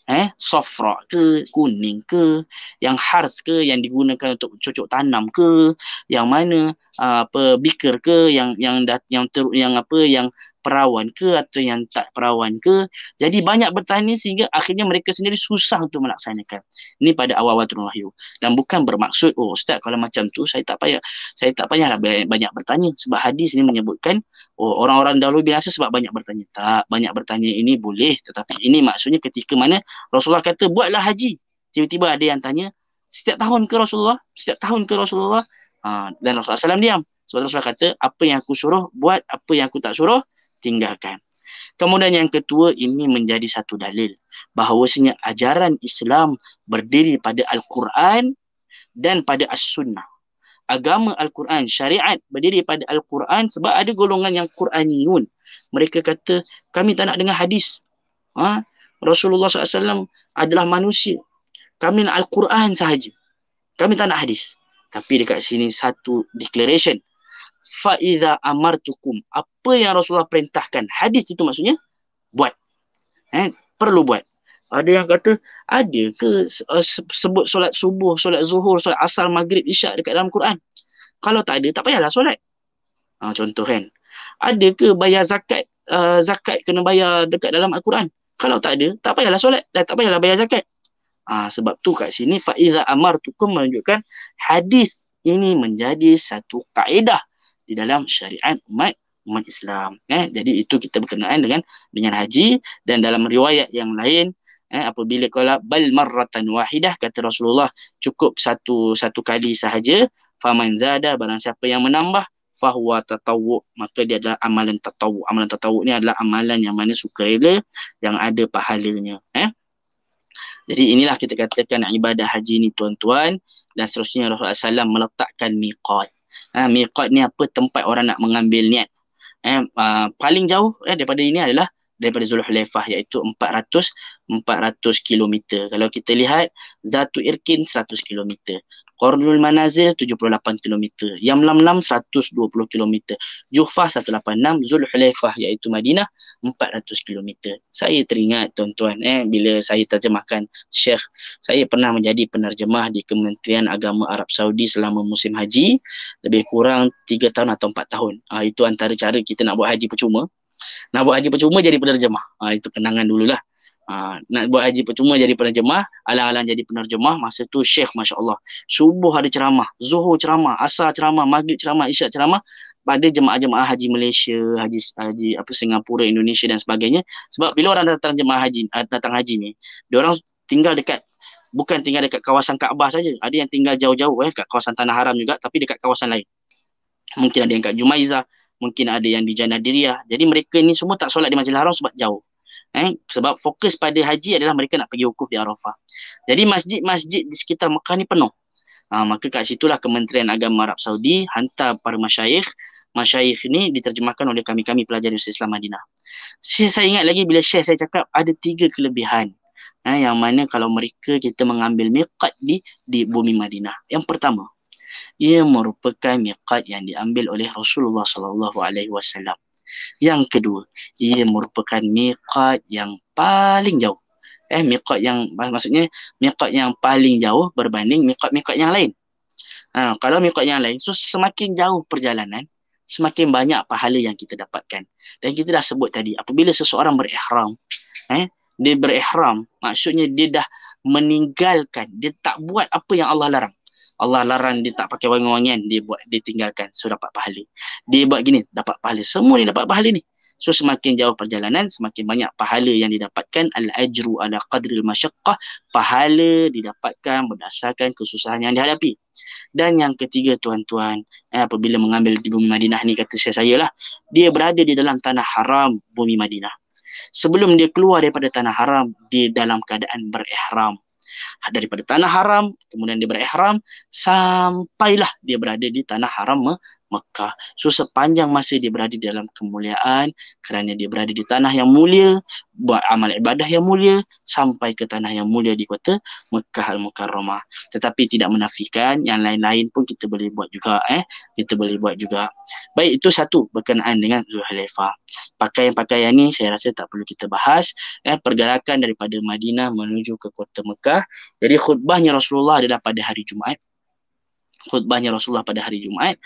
eh safra ke kuning ke yang harz ke yang digunakan untuk cocok tanam ke yang mana ah, apa biker ke yang yang dat, yang ter, yang apa yang perawan ke atau yang tak perawan ke jadi banyak bertani sehingga akhirnya mereka sendiri susah untuk melaksanakan ini pada awal-awal turun wahyu dan bukan bermaksud oh ustaz kalau macam tu saya tak payah saya tak lah banyak bertanya sebab hadis ini menyebutkan oh orang-orang dahulu biasa sebab banyak bertanya tak banyak bertanya ini boleh tetapi ini maksudnya ketika mana Rasulullah kata buatlah haji tiba-tiba ada yang tanya setiap tahun ke Rasulullah setiap tahun ke Rasulullah ha, dan Rasulullah SAW diam sebab Rasulullah kata apa yang aku suruh buat apa yang aku tak suruh tinggalkan. Kemudian yang ketua ini menjadi satu dalil bahawasanya ajaran Islam berdiri pada Al-Quran dan pada As-Sunnah. Agama Al-Quran, syariat berdiri pada Al-Quran sebab ada golongan yang Quraniun Mereka kata, kami tak nak dengar hadis. Ha? Rasulullah SAW adalah manusia. Kami nak Al-Quran sahaja. Kami tak nak hadis. Tapi dekat sini satu declaration faiza amartukum apa yang Rasulullah perintahkan hadis itu maksudnya buat eh, perlu buat ada yang kata ada ke uh, sebut solat subuh solat zuhur solat asar maghrib isyak dekat dalam Quran kalau tak ada tak payahlah solat ha, contoh kan ada ke bayar zakat uh, zakat kena bayar dekat dalam Al-Quran kalau tak ada tak payahlah solat dan tak payahlah bayar zakat ha, sebab tu kat sini faiza amartukum menunjukkan hadis ini menjadi satu kaedah di dalam syariat umat umat Islam. Eh? Jadi itu kita berkenaan dengan dengan haji dan dalam riwayat yang lain eh, apabila kala bal marratan wahidah kata Rasulullah cukup satu satu kali sahaja faman zada barang siapa yang menambah fahuwa tatawu maka dia adalah amalan tatawu amalan tatawu ni adalah amalan yang mana sukarela yang ada pahalanya eh jadi inilah kita katakan ibadah haji ni tuan-tuan dan seterusnya Rasulullah SAW meletakkan miqat ha, miqat ni apa tempat orang nak mengambil niat eh, uh, paling jauh eh, daripada ini adalah daripada Zulhulaifah iaitu 400 400 km. Kalau kita lihat Zatu Irkin 100 km. Qornul Manazil 78 km. Yamlamlam 120 km. Juhfah 186, Zulhulaifah iaitu Madinah 400 km. Saya teringat tuan-tuan eh bila saya terjemahkan Syekh, saya pernah menjadi penerjemah di Kementerian Agama Arab Saudi selama musim haji lebih kurang 3 tahun atau 4 tahun. Ah uh, itu antara cara kita nak buat haji percuma. Nak buat haji percuma jadi penerjemah. Ha, itu kenangan dululah. Ha, nak buat haji percuma jadi penerjemah, alang-alang jadi penerjemah, masa tu Syekh Masya Allah. Subuh ada ceramah, zuhur ceramah, asar ceramah, maghrib ceramah, isyak ceramah pada jemaah-jemaah haji Malaysia, haji haji apa Singapura, Indonesia dan sebagainya. Sebab bila orang datang jemaah haji, ah, datang haji ni, dia orang tinggal dekat bukan tinggal dekat kawasan Kaabah saja. Ada yang tinggal jauh-jauh eh, dekat kawasan Tanah Haram juga tapi dekat kawasan lain. Mungkin ada yang kat Jumaizah, mungkin ada yang di Janadiriah. Jadi mereka ni semua tak solat di Masjidil Haram sebab jauh. Eh, sebab fokus pada haji adalah mereka nak pergi wukuf di Arafah. Jadi masjid-masjid di sekitar Mekah ni penuh. Ha, maka kat situlah Kementerian Agama Arab Saudi hantar para masyayikh. Masyayikh ni diterjemahkan oleh kami-kami pelajar Universiti Islam Madinah. Saya ingat lagi bila Syekh saya cakap ada tiga kelebihan. Ha, yang mana kalau mereka kita mengambil miqat di di bumi Madinah. Yang pertama, ia merupakan miqat yang diambil oleh Rasulullah sallallahu alaihi wasallam. Yang kedua, ia merupakan miqat yang paling jauh. Eh miqat yang maksudnya miqat yang paling jauh berbanding miqat-miqat yang lain. Ha, kalau miqat yang lain, so semakin jauh perjalanan, semakin banyak pahala yang kita dapatkan. Dan kita dah sebut tadi, apabila seseorang berihram, eh, dia berihram, maksudnya dia dah meninggalkan, dia tak buat apa yang Allah larang. Allah larang dia tak pakai wangi-wangian dia buat dia tinggalkan so dapat pahala dia buat gini dapat pahala semua ni dapat pahala ni so semakin jauh perjalanan semakin banyak pahala yang didapatkan al-ajru ala qadril masyaqqah pahala didapatkan berdasarkan kesusahan yang dihadapi dan yang ketiga tuan-tuan eh, apabila mengambil di bumi Madinah ni kata saya saya lah dia berada di dalam tanah haram bumi Madinah sebelum dia keluar daripada tanah haram dia dalam keadaan berihram daripada tanah haram kemudian dia berihram sampailah dia berada di tanah haram Mekah. So sepanjang masih dia berada dalam kemuliaan kerana dia berada di tanah yang mulia, buat amal ibadah yang mulia sampai ke tanah yang mulia di kota Mekah Al-Mukarramah. Tetapi tidak menafikan yang lain-lain pun kita boleh buat juga eh. Kita boleh buat juga. Baik itu satu berkenaan dengan Zulhaifah. Pakaian-pakaian ni saya rasa tak perlu kita bahas eh pergerakan daripada Madinah menuju ke kota Mekah. Jadi khutbahnya Rasulullah adalah pada hari Jumaat khutbahnya Rasulullah pada hari Jumaat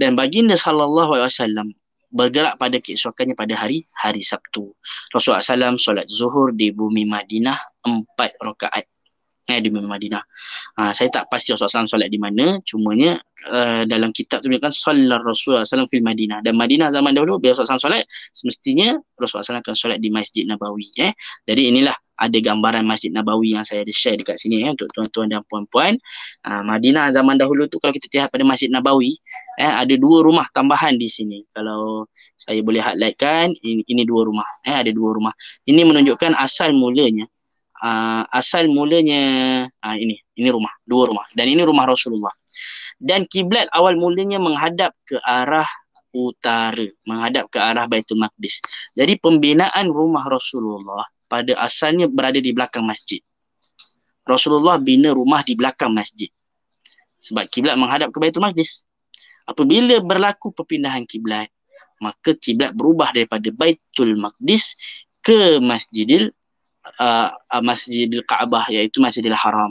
dan baginda sallallahu alaihi wasallam bergerak pada keesokannya pada hari hari Sabtu. Rasulullah Sallam solat zuhur di bumi Madinah empat rakaat eh, di Madinah. Ha, saya tak pasti Rasulullah SAW solat di mana, cumanya uh, dalam kitab tu menunjukkan solat Rasulullah SAW fil Madinah. Dan Madinah zaman dahulu, bila Rasulullah SAW solat, semestinya Rasulullah SAW akan solat di Masjid Nabawi. Eh. Jadi inilah ada gambaran Masjid Nabawi yang saya ada share dekat sini eh, untuk tuan-tuan dan puan-puan. Uh, Madinah zaman dahulu tu kalau kita lihat pada Masjid Nabawi, eh, ada dua rumah tambahan di sini. Kalau saya boleh highlightkan, ini, ini dua rumah. Eh, ada dua rumah. Ini menunjukkan asal mulanya uh, asal mulanya uh, ini ini rumah dua rumah dan ini rumah Rasulullah dan kiblat awal mulanya menghadap ke arah utara menghadap ke arah Baitul Maqdis jadi pembinaan rumah Rasulullah pada asalnya berada di belakang masjid Rasulullah bina rumah di belakang masjid sebab kiblat menghadap ke Baitul Maqdis apabila berlaku perpindahan kiblat maka kiblat berubah daripada Baitul Maqdis ke Masjidil uh, Masjidil Kaabah yaitu Masjidil Haram.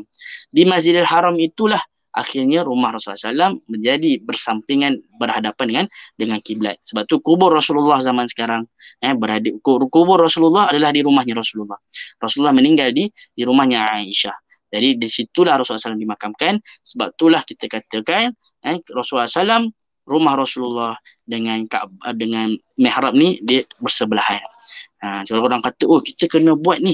Di Masjidil Haram itulah akhirnya rumah Rasulullah SAW menjadi bersampingan berhadapan dengan dengan kiblat. Sebab tu kubur Rasulullah zaman sekarang eh berada kubur Rasulullah adalah di rumahnya Rasulullah. Rasulullah meninggal di di rumahnya Aisyah. Jadi di situlah Rasulullah SAW dimakamkan. Sebab itulah kita katakan eh, Rasulullah SAW rumah Rasulullah dengan dengan mihrab ni dia bersebelahan. Ha, kalau orang kata, oh kita kena buat ni,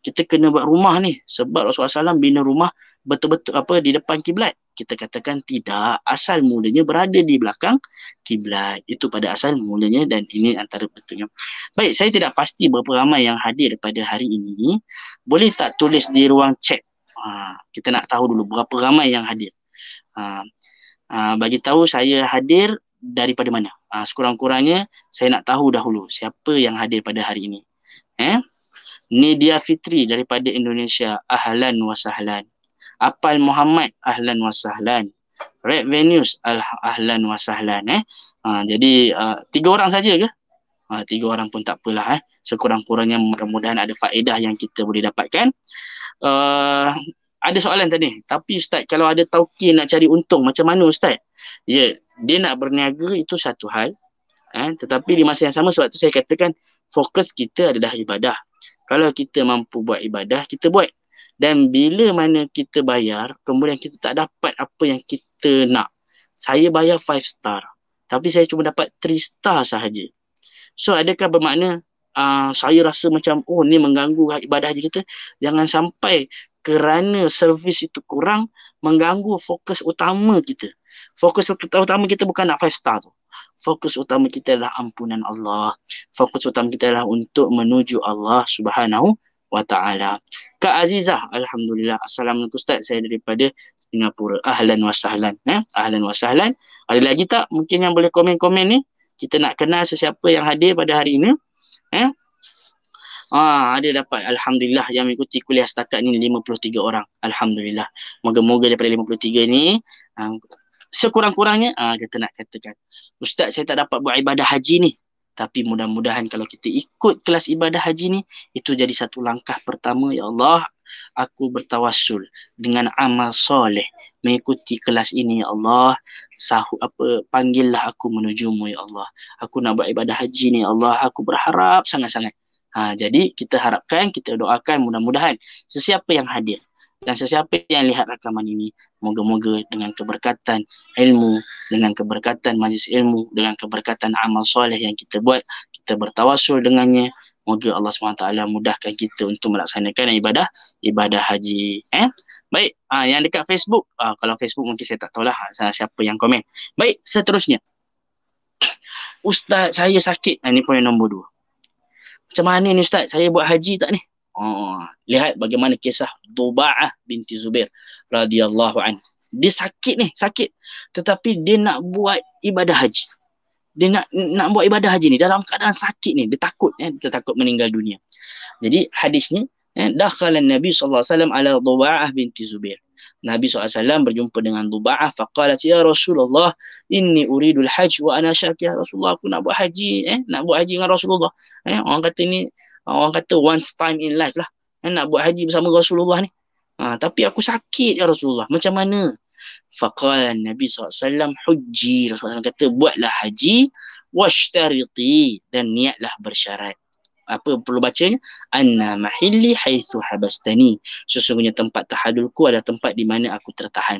kita kena buat rumah ni sebab Rasulullah SAW bina rumah betul-betul apa di depan kiblat kita katakan tidak asal mulanya berada di belakang kiblat itu pada asal mulanya dan ini antara bentuknya baik saya tidak pasti berapa ramai yang hadir pada hari ini boleh tak tulis di ruang chat ha, kita nak tahu dulu berapa ramai yang hadir ha, ha, bagi tahu saya hadir daripada mana ha, sekurang-kurangnya saya nak tahu dahulu siapa yang hadir pada hari ini eh Nidia Fitri daripada Indonesia, ahlan wa sahlan. Apal Muhammad, ahlan wa sahlan. Red Venus, Al ahlan wa sahlan. Eh. Ha, jadi, uh, tiga orang saja ke? Ha, tiga orang pun tak apalah. Eh. Sekurang-kurangnya mudah-mudahan ada faedah yang kita boleh dapatkan. Uh, ada soalan tadi. Tapi Ustaz, kalau ada tauki nak cari untung, macam mana Ustaz? Ya, yeah, dia nak berniaga itu satu hal. Eh, tetapi di masa yang sama sebab tu saya katakan fokus kita adalah ibadah kalau kita mampu buat ibadah kita buat dan bila mana kita bayar kemudian kita tak dapat apa yang kita nak saya bayar 5 star tapi saya cuma dapat 3 star sahaja so adakah bermakna uh, saya rasa macam oh ni mengganggu ibadah je kita jangan sampai kerana servis itu kurang mengganggu fokus utama kita fokus utama kita bukan nak 5 star tu fokus utama kita adalah ampunan Allah. Fokus utama kita adalah untuk menuju Allah Subhanahu wa taala. Kak Azizah, alhamdulillah. Assalamualaikum Ustaz, saya daripada Singapura. Ahlan wa sahlan, ya. Eh? Ahlan wa sahlan. Ada lagi tak mungkin yang boleh komen-komen ni? Kita nak kenal sesiapa yang hadir pada hari ini. Eh? Ah, ada dapat alhamdulillah yang mengikuti kuliah setakat ni 53 orang. Alhamdulillah. Moga-moga daripada 53 ni um, sekurang-kurangnya ah uh, kata nak katakan ustaz saya tak dapat buat ibadah haji ni tapi mudah-mudahan kalau kita ikut kelas ibadah haji ni itu jadi satu langkah pertama ya Allah aku bertawassul dengan amal soleh mengikuti kelas ini ya Allah sahu apa panggillah aku menuju mu. ya Allah aku nak buat ibadah haji ni ya Allah aku berharap sangat-sangat ha, jadi kita harapkan kita doakan mudah-mudahan sesiapa yang hadir dan sesiapa yang lihat rakaman ini moga-moga dengan keberkatan ilmu dengan keberkatan majlis ilmu dengan keberkatan amal soleh yang kita buat kita bertawasul dengannya moga Allah SWT mudahkan kita untuk melaksanakan ibadah ibadah haji eh baik ah yang dekat Facebook ah kalau Facebook mungkin saya tak lah siapa yang komen baik seterusnya ustaz saya sakit ah, Ini ni poin nombor dua. macam mana ni ustaz saya buat haji tak ni Ah, lihat bagaimana kisah Duba'ah binti Zubair radhiyallahu anhu. Dia sakit ni, sakit. Tetapi dia nak buat ibadah haji. Dia nak nak buat ibadah haji ni dalam keadaan sakit ni, dia takut eh, dia takut meninggal dunia. Jadi hadis ni eh, dakhala Nabi saw. alaihi wasallam ala Duba'ah binti Zubair. Nabi SAW berjumpa dengan Duba'ah faqalat ya Rasulullah inni uridu al-hajj wa ana syakiyah ya Rasulullah aku nak buat haji eh nak buat haji dengan Rasulullah eh orang kata ni Ah, orang kata once time in life lah kan nak buat haji bersama Rasulullah ni ha, tapi aku sakit ya Rasulullah macam mana faqala nabi SAW hujji Rasulullah kata buatlah haji washtariti dan niatlah bersyarat apa perlu bacanya anna mahilli haitsu habastani sesungguhnya tempat tahadulku adalah tempat di mana aku tertahan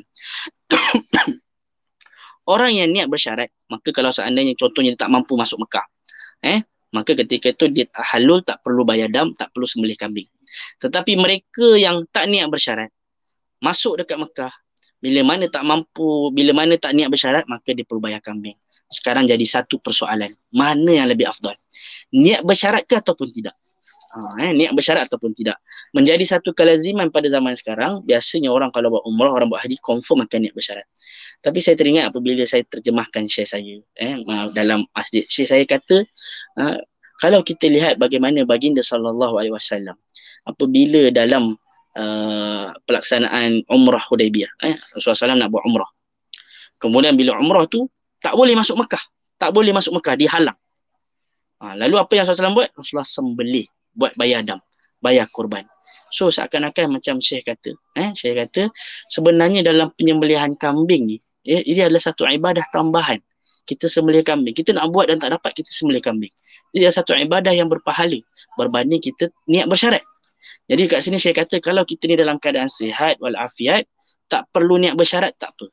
orang yang niat bersyarat maka kalau seandainya contohnya dia tak mampu masuk Mekah eh maka ketika itu dia tak halul, tak perlu bayar dam, tak perlu sembelih kambing. Tetapi mereka yang tak niat bersyarat, masuk dekat Mekah, bila mana tak mampu, bila mana tak niat bersyarat, maka dia perlu bayar kambing. Sekarang jadi satu persoalan, mana yang lebih afdal? Niat bersyarat ke ataupun tidak? Ha, eh, niat bersyarat ataupun tidak menjadi satu kelaziman pada zaman sekarang biasanya orang kalau buat umrah orang buat haji confirm akan niat bersyarat tapi saya teringat apabila saya terjemahkan syair saya eh dalam masjid syair saya kata uh, kalau kita lihat bagaimana baginda sallallahu alaihi wasallam apabila dalam uh, pelaksanaan umrah Hudaybiyah eh Rasulullah nak buat umrah kemudian bila umrah tu tak boleh masuk Mekah tak boleh masuk Mekah dihalang uh, lalu apa yang Rasulullah buat Rasulullah sembelih buat bayar dam bayar kurban So seakan-akan macam Syekh kata, eh, Syekh kata sebenarnya dalam penyembelihan kambing ni, Ya, ini adalah satu ibadah tambahan. Kita sembelih kambing. Kita nak buat dan tak dapat, kita sembelih kambing. Ini adalah satu ibadah yang berpahala berbanding kita niat bersyarat. Jadi kat sini saya kata kalau kita ni dalam keadaan sihat walafiat, tak perlu niat bersyarat, tak apa.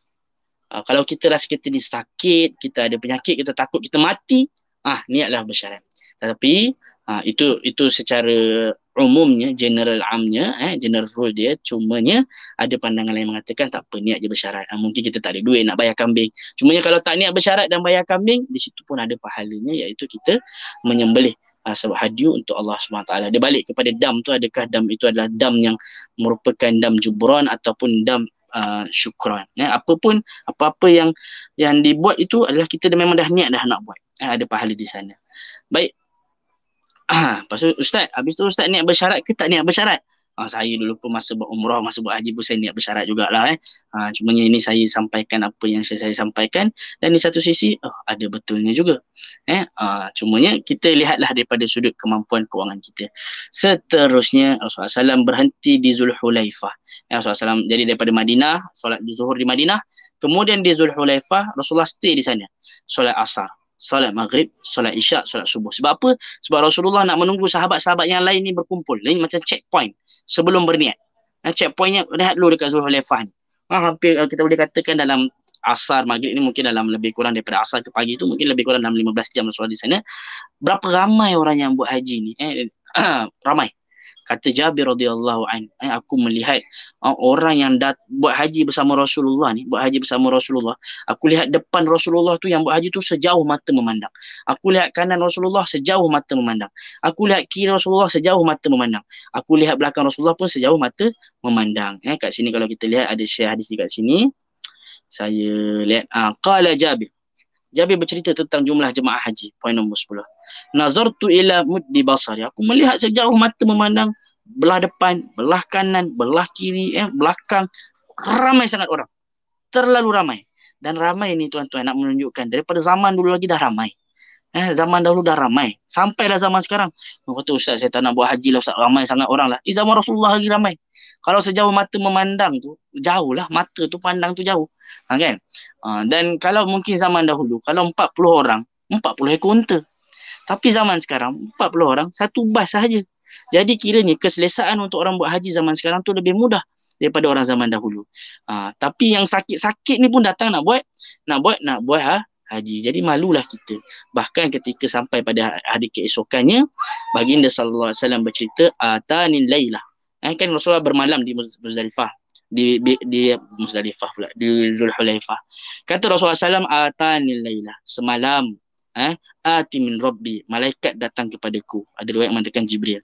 Ha, kalau kita rasa kita ni sakit, kita ada penyakit, kita takut kita mati, ah niatlah bersyarat. Tetapi ha, itu itu secara umumnya general amnya eh general rule dia cumanya ada pandangan lain mengatakan tak apa niat je bersyarat eh, mungkin kita tak ada duit nak bayar kambing cumanya kalau tak niat bersyarat dan bayar kambing di situ pun ada pahalanya iaitu kita menyembelih uh, sebab hadiu untuk Allah SWT dia balik kepada dam tu adakah dam itu adalah dam yang merupakan dam jubran ataupun dam uh, syukran eh, apa pun apa-apa yang yang dibuat itu adalah kita dah memang dah niat dah nak buat eh, ada pahala di sana baik Lepas tu ustaz, habis tu ustaz niat bersyarat ke tak niat bersyarat? Ha, saya dulu pun masa buat umrah, masa buat haji pun saya niat bersyarat jugalah eh. Ha, cuma ini saya sampaikan apa yang saya, saya sampaikan dan di satu sisi oh, ada betulnya juga. Eh, ha, cumanya kita lihatlah daripada sudut kemampuan kewangan kita. Seterusnya Rasulullah SAW berhenti di Zulhulaifah. Eh, Rasulullah SAW jadi daripada Madinah, solat zuhur di Madinah. Kemudian di Zulhulaifah, Rasulullah stay di sana. Solat asar solat maghrib, solat isyak, solat subuh. Sebab apa? Sebab Rasulullah nak menunggu sahabat-sahabat yang lain ni berkumpul. Ini macam checkpoint sebelum berniat. Nah, checkpointnya rehat dulu dekat Zulhulaifah ni. Ha, hampir eh, kita boleh katakan dalam asar maghrib ni mungkin dalam lebih kurang daripada asar ke pagi tu mungkin lebih kurang dalam 15 jam solat di sana. Berapa ramai orang yang buat haji ni? Eh, ramai kata Jabir radhiyallahu an eh, aku melihat eh, orang yang dat, buat haji bersama Rasulullah ni buat haji bersama Rasulullah aku lihat depan Rasulullah tu yang buat haji tu sejauh mata memandang aku lihat kanan Rasulullah sejauh mata memandang aku lihat kiri Rasulullah sejauh mata memandang aku lihat belakang Rasulullah pun sejauh mata memandang eh kat sini kalau kita lihat ada share hadis kat sini saya lihat ah qala Jabir Jabir bercerita tentang jumlah jemaah haji. Poin nombor Nazar Nazartu ila muddi basari. Aku melihat sejauh mata memandang belah depan, belah kanan, belah kiri, eh, belakang. Ramai sangat orang. Terlalu ramai. Dan ramai ni tuan-tuan nak menunjukkan daripada zaman dulu lagi dah ramai. Eh, zaman dahulu dah ramai. Sampai dah zaman sekarang. Oh, kata Ustaz, saya tak nak buat haji lah Ustaz. Ramai sangat orang lah. Eh, zaman Rasulullah lagi ramai. Kalau sejauh mata memandang tu, jauh lah. Mata tu pandang tu jauh. Ha, kan? Ha, dan kalau mungkin zaman dahulu, kalau 40 orang, 40 ekor unta. Tapi zaman sekarang, 40 orang, satu bas sahaja. Jadi kiranya keselesaan untuk orang buat haji zaman sekarang tu lebih mudah daripada orang zaman dahulu. Ha, tapi yang sakit-sakit ni pun datang nak buat, nak buat, nak buat ha, haji. Jadi malulah kita. Bahkan ketika sampai pada hari keesokannya, baginda sallallahu alaihi wasallam bercerita atanin lailah. Eh, kan Rasulullah bermalam di Muzdalifah. Di, di, di Muzdalifah pula, di Zulhulaifah. Kata Rasulullah sallam atanin lailah. Semalam eh ati min rabbi malaikat datang kepadaku ada riwayat mengatakan jibril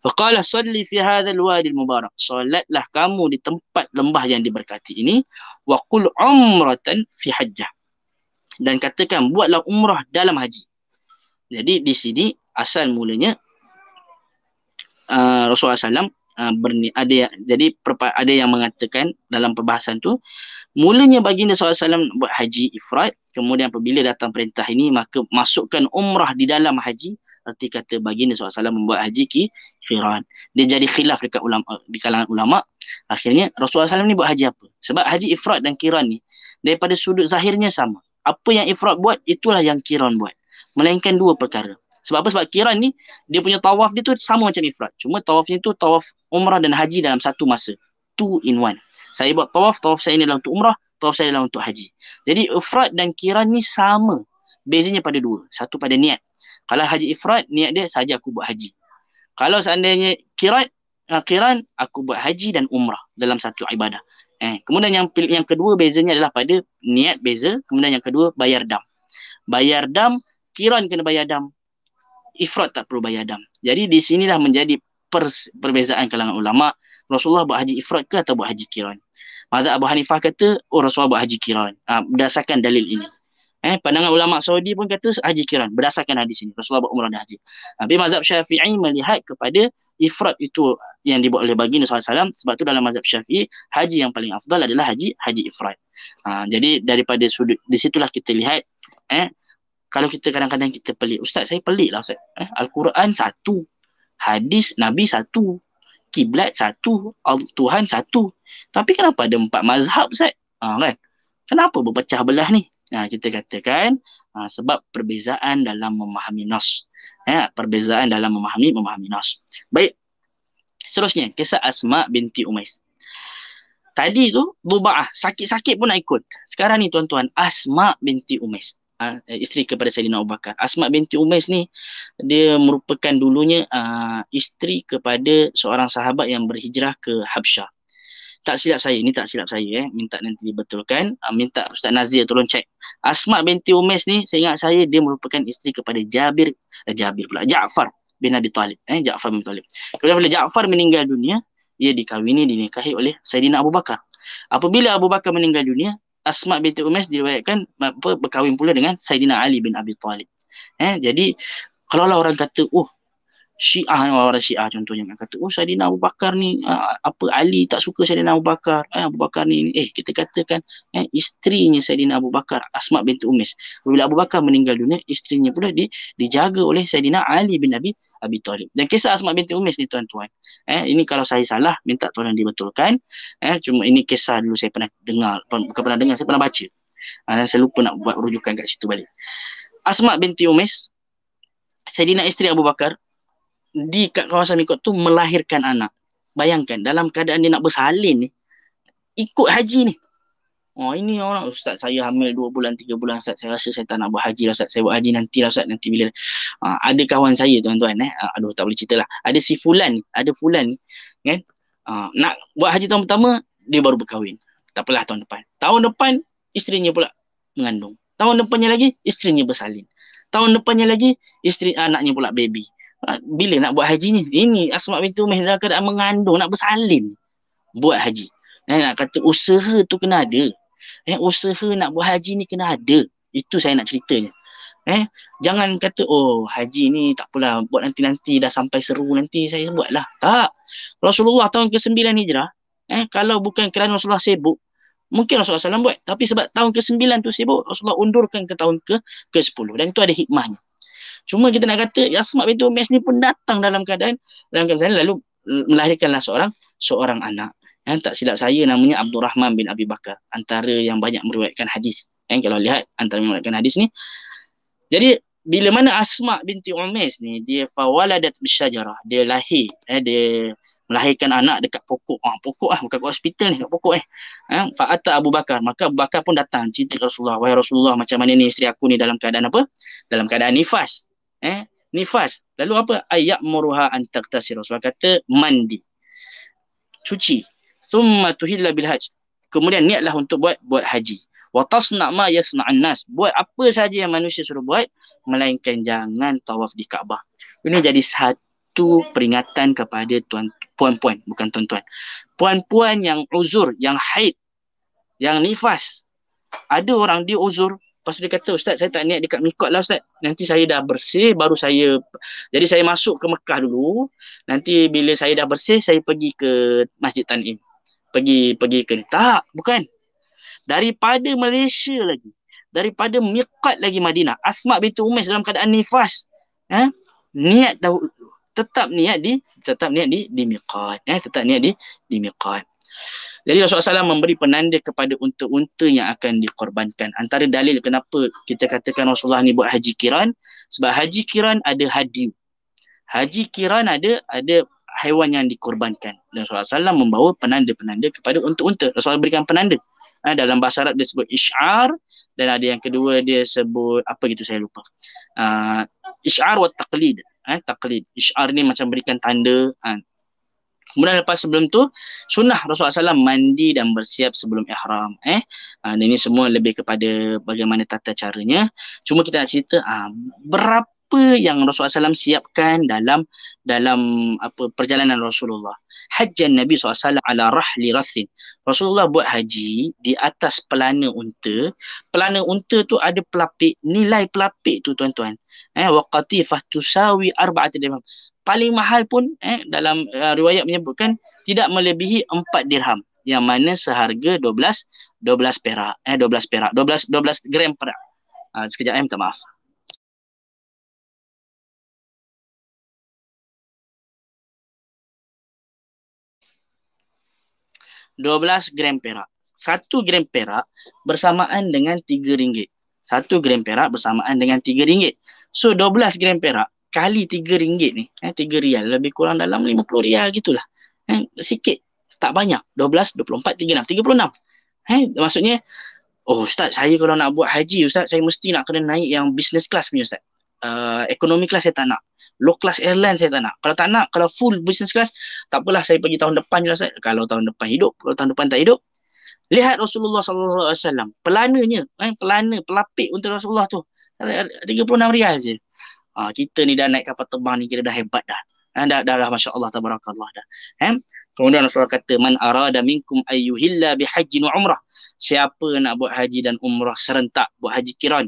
faqala salli fi hadzal wadi mubarak Salatlah kamu di tempat lembah yang diberkati ini wa qul umratan fi hajjah dan katakan buatlah umrah dalam haji. Jadi di sini asal mulanya uh, Rasulullah SAW Uh, berni, ada yang, jadi ada yang mengatakan dalam perbahasan tu mulanya baginda SAW buat haji ifrad kemudian apabila datang perintah ini maka masukkan umrah di dalam haji Arti kata baginda SAW membuat haji ki khiran dia jadi khilaf dekat ulama uh, di kalangan ulama akhirnya Rasulullah SAW ni buat haji apa sebab haji ifrad dan kiran ni daripada sudut zahirnya sama apa yang Ifrat buat itulah yang Kiran buat melainkan dua perkara sebab apa sebab Kiran ni dia punya tawaf dia tu sama macam Ifrat cuma tawafnya tu tawaf umrah dan haji dalam satu masa two in one saya buat tawaf tawaf saya ni adalah untuk umrah tawaf saya adalah untuk haji jadi Ifrat dan Kiran ni sama bezanya pada dua satu pada niat kalau haji Ifrat niat dia saja aku buat haji kalau seandainya Kiran ah, Kiran aku buat haji dan umrah dalam satu ibadah Eh, kemudian yang yang kedua bezanya adalah pada niat beza. Kemudian yang kedua bayar dam. Bayar dam, kiran kena bayar dam. Ifrat tak perlu bayar dam. Jadi di sinilah menjadi pers, perbezaan kalangan ulama. Rasulullah buat haji ifrat ke atau buat haji kiran? Mazhab Abu Hanifah kata, oh Rasulullah buat haji kiran. Uh, ah, berdasarkan dalil ini. Eh, pandangan ulama Saudi pun kata haji kiran berdasarkan hadis ini Rasulullah buat umrah dan haji. Tapi mazhab Syafi'i melihat kepada ifrad itu yang dibuat oleh baginda Sallallahu Alaihi Wasallam sebab tu dalam mazhab Syafi'i haji yang paling afdal adalah haji haji ifrad. Ha, jadi daripada sudut di situlah kita lihat eh kalau kita kadang-kadang kita pelik ustaz saya pelik lah ustaz. Eh, Al-Quran satu, hadis nabi satu, kiblat satu, Tuhan satu. Tapi kenapa ada empat mazhab ustaz? Ha, kan? Kenapa berpecah belah ni? Nah kita katakan ha, sebab perbezaan dalam memahami nas. Ya, perbezaan dalam memahami memahami nas. Baik. Seterusnya, kisah Asma binti Umais. Tadi tu Zubaah sakit-sakit pun nak ikut. Sekarang ni tuan-tuan, Asma binti Umais. Ha, isteri kepada Sayyidina Abu Bakar. Asma binti Umais ni dia merupakan dulunya uh, isteri kepada seorang sahabat yang berhijrah ke Habsyah tak silap saya ni tak silap saya eh minta nanti dibetulkan uh, minta Ustaz Nazir tolong check Asma binti Umes ni saya ingat saya dia merupakan isteri kepada Jabir eh, Jabir pula Jaafar bin Abi Talib eh Jaafar bin Talib kemudian bila Jaafar meninggal dunia ia dikahwini dinikahi oleh Sayyidina Abu Bakar apabila Abu Bakar meninggal dunia Asma binti Umes diriwayatkan berkahwin pula dengan Sayyidina Ali bin Abi Talib eh jadi kalau orang kata oh Syiah eh, orang orang Syiah contohnya yang kata oh Saidina Abu Bakar ni ah, apa Ali tak suka Saidina Abu Bakar eh Abu Bakar ni eh kita katakan eh isterinya Saidina Abu Bakar Asma binti Umis bila Abu Bakar meninggal dunia isterinya pula di, dijaga oleh Saidina Ali bin Abi Abi Talib dan kisah Asma binti Umis ni tuan-tuan eh ini kalau saya salah minta tolong dibetulkan eh cuma ini kisah dulu saya pernah dengar bukan pernah dengar saya pernah baca eh, saya lupa nak buat rujukan kat situ balik Asma binti Umis Saidina isteri Abu Bakar di kat kawasan mikot tu melahirkan anak. Bayangkan dalam keadaan dia nak bersalin ni ikut haji ni. Oh ini orang ustaz saya hamil 2 bulan 3 bulan ustaz saya rasa saya tak nak buat haji lah ustaz saya buat haji nanti lah ustaz nanti bila uh, ada kawan saya tuan-tuan eh uh, aduh tak boleh cerita lah ada si fulan ni ada fulan ni kan uh, nak buat haji tahun pertama dia baru berkahwin tak apalah tahun depan tahun depan isterinya pula mengandung tahun depannya lagi isterinya bersalin tahun depannya lagi isteri anaknya pula baby bila nak buat haji ni? Ini asmat bin Tumih dalam keadaan mengandung, nak bersalin buat haji. Eh, nak kata usaha tu kena ada. Eh, usaha nak buat haji ni kena ada. Itu saya nak ceritanya. Eh, jangan kata, oh haji ni tak apalah, buat nanti-nanti dah sampai seru nanti saya buatlah. Tak. Rasulullah tahun ke-9 hijrah, eh, kalau bukan kerana Rasulullah sibuk, mungkin Rasulullah SAW buat. Tapi sebab tahun ke-9 tu sibuk, Rasulullah undurkan ke tahun ke-10. Dan itu ada hikmahnya. Cuma kita nak kata Yasmak binti Umais ni pun datang dalam keadaan dalam keadaan lalu eh, melahirkanlah seorang seorang anak. Ya, tak silap saya namanya Abdul Rahman bin Abi Bakar antara yang banyak meriwayatkan hadis. Ya, kalau lihat antara yang meriwayatkan hadis ni. Jadi bila mana Asma binti Umais ni dia fawaladat bisyajarah, dia lahir eh, dia melahirkan anak dekat pokok. Ah pokok ah bukan kat hospital ni, dekat pokok eh. Ha eh, fa'ata Abu Bakar, maka Abu Bakar pun datang cerita ke Rasulullah, wahai Rasulullah macam mana ni isteri aku ni dalam keadaan apa? Dalam keadaan nifas eh nifas lalu apa ayat muruha an taqtasir rasul kata mandi cuci thumma tuhilla bil hajj kemudian niatlah untuk buat buat haji wa tasna ma yasna'an nas buat apa saja yang manusia suruh buat melainkan jangan tawaf di Kaabah ini jadi satu peringatan kepada tuan puan-puan bukan tuan-tuan puan-puan yang uzur yang haid yang nifas ada orang dia uzur Lepas tu dia kata, Ustaz saya tak niat dekat Mikot lah Ustaz. Nanti saya dah bersih, baru saya... Jadi saya masuk ke Mekah dulu. Nanti bila saya dah bersih, saya pergi ke Masjid Tan'im. Pergi pergi ke... Tak, bukan. Daripada Malaysia lagi. Daripada Mikot lagi Madinah. Asma binti Umis dalam keadaan nifas. Ha? Niat dah... Tetap niat di... Tetap niat di, di Mikot. Eh? Tetap niat di, di Mikot. Jadi Rasulullah SAW memberi penanda kepada unta-unta yang akan dikorbankan. Antara dalil kenapa kita katakan Rasulullah ni buat haji kiran, sebab haji kiran ada hadiu. Haji kiran ada ada haiwan yang dikorbankan. Dan Rasulullah SAW membawa penanda-penanda kepada unta-unta. Rasulullah berikan penanda. Ha, dalam bahasa Arab dia sebut isyar dan ada yang kedua dia sebut apa gitu saya lupa. Uh, ha, isyar wa taqlid. Ha, taqlid. Isyar ni macam berikan tanda. Ha, Kemudian lepas sebelum tu sunnah Rasulullah SAW mandi dan bersiap sebelum ihram eh. Ha, ini semua lebih kepada bagaimana tata caranya. Cuma kita nak cerita ha, berapa apa yang Rasulullah SAW siapkan dalam dalam apa perjalanan Rasulullah. Haji Nabi SAW ala rahli rathin. Rasulullah buat haji di atas pelana unta. Pelana unta tu ada pelapik. Nilai pelapik tu tuan-tuan. Eh, waqatifah tusawi arba'at dirham. Paling mahal pun eh, dalam uh, riwayat menyebutkan tidak melebihi empat dirham. Yang mana seharga dua belas perak. Eh, belas perak. dua belas gram perak. Uh, sekejap, eh, minta maaf. 12 gram perak. 1 gram perak bersamaan dengan 3 ringgit. 1 gram perak bersamaan dengan 3 ringgit. So 12 gram perak kali 3 ringgit ni, eh, 3 rial lebih kurang dalam 50 rial gitulah. Eh, sikit, tak banyak. 12, 24, 36, 36. Eh, maksudnya, oh ustaz saya kalau nak buat haji ustaz, saya mesti nak kena naik yang business class punya ustaz uh, ah, economy class saya tak nak low class airline saya tak nak kalau tak nak kalau full business class tak apalah saya pergi tahun depan je lah saya. kalau tahun depan hidup kalau tahun depan tak hidup lihat Rasulullah sallallahu alaihi wasallam pelananya eh pelana pelapik untuk Rasulullah tu 36 rial je ha, kita ni dah naik kapal terbang ni kita dah hebat dah ha, dah dah, dah masya-Allah tabarakallah dah eh Kemudian Rasulullah kata man arada minkum ayyuhilla bihajjin wa umrah. Siapa nak buat haji dan umrah serentak, buat haji kiran,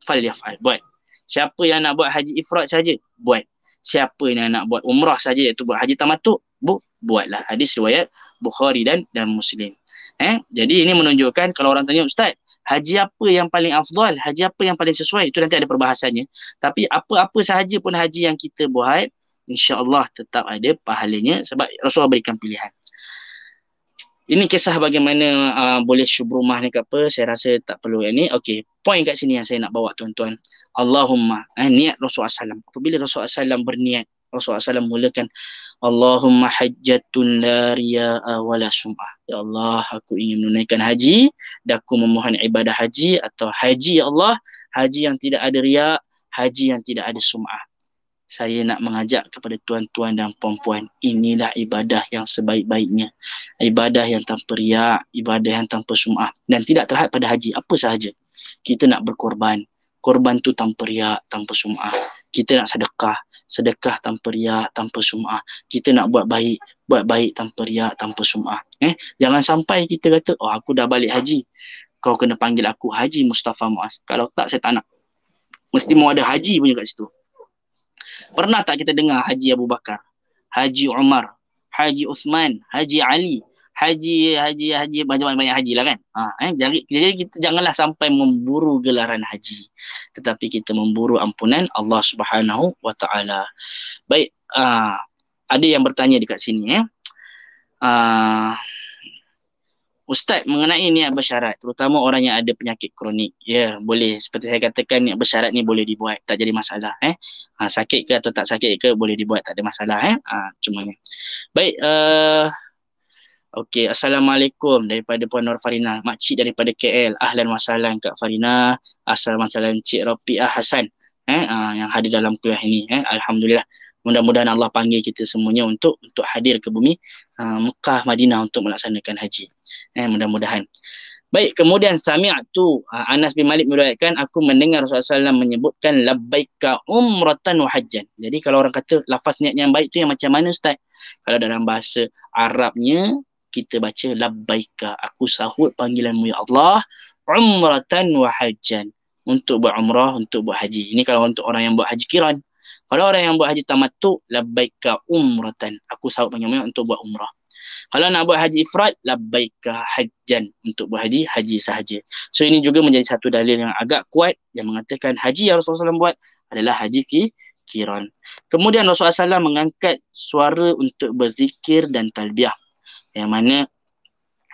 falyaf'al. Buat. Siapa yang nak buat haji ifrat saja, buat. Siapa yang nak buat umrah saja iaitu buat haji tamatuk, bu, buatlah. Hadis riwayat Bukhari dan dan Muslim. Eh, jadi ini menunjukkan kalau orang tanya ustaz, haji apa yang paling afdal, haji apa yang paling sesuai, itu nanti ada perbahasannya. Tapi apa-apa sahaja pun haji yang kita buat, insyaallah tetap ada pahalanya sebab Rasulullah berikan pilihan. Ini kisah bagaimana uh, boleh syub rumah ni ke apa, saya rasa tak perlu yang ni. Okey, poin kat sini yang saya nak bawa tuan-tuan. Allahumma eh, niat Rasulullah SAW. Apabila Rasulullah SAW berniat, Rasulullah SAW mulakan Allahumma hajjatun la ria'a sum'ah. Ya Allah, aku ingin menunaikan haji dan aku memohon ibadah haji atau haji ya Allah, haji yang tidak ada ria', haji yang tidak ada sum'ah. Saya nak mengajak kepada tuan-tuan dan puan-puan, inilah ibadah yang sebaik-baiknya. Ibadah yang tanpa ria', ibadah yang tanpa sum'ah dan tidak terhad pada haji apa sahaja. Kita nak berkorban, korban tu tanpa riak, tanpa sumah. Kita nak sedekah, sedekah tanpa riak, tanpa sumah. Kita nak buat baik, buat baik tanpa riak, tanpa sumah. Eh, jangan sampai kita kata, oh aku dah balik haji. Kau kena panggil aku Haji Mustafa Muaz. Kalau tak saya tak nak. Mesti mau ada haji punya kat situ. Pernah tak kita dengar Haji Abu Bakar, Haji Umar, Haji Uthman, Haji Ali, haji haji haji banyak-banyak haji lah kan. Ha, eh? jadi, jadi kita janganlah sampai memburu gelaran haji. Tetapi kita memburu ampunan Allah Subhanahu wa Baik, ha, ada yang bertanya dekat sini Eh? Ha, Ustaz mengenai niat bersyarat terutama orang yang ada penyakit kronik. Ya, yeah, boleh. Seperti saya katakan niat bersyarat ni boleh dibuat, tak jadi masalah eh. Ha, sakit ke atau tak sakit ke boleh dibuat, tak ada masalah eh. Ha, cuma ni. Baik, uh, Okey, Assalamualaikum daripada Puan Nur Farina. Makcik daripada KL. Ahlan wasalan Kak Farina. Assalamualaikum Cik Ropi, eh, Ah Hasan. Eh, uh, yang hadir dalam kuliah ini. Eh, Alhamdulillah. Mudah-mudahan Allah panggil kita semuanya untuk untuk hadir ke bumi uh, Mekah Madinah untuk melaksanakan haji. Eh, mudah-mudahan. Baik, kemudian sami'atu uh, Anas bin Malik meriwayatkan aku mendengar Rasulullah SAW menyebutkan labbaika umratan wa hajjan. Jadi kalau orang kata lafaz niat yang baik tu yang macam mana ustaz? Kalau dalam bahasa Arabnya kita baca labbaika aku sahut panggilanmu ya Allah umratan wa hajjan untuk buat umrah untuk buat haji ini kalau untuk orang yang buat haji kiran kalau orang yang buat haji tamattu labbaika umratan aku sahut panggilanmu ya untuk buat umrah kalau nak buat haji ifrat labbaika hajjan untuk buat haji haji sahaja so ini juga menjadi satu dalil yang agak kuat yang mengatakan haji yang Rasulullah SAW buat adalah haji ki kiran. Kemudian Rasulullah SAW mengangkat suara untuk berzikir dan talbiah. Yang mana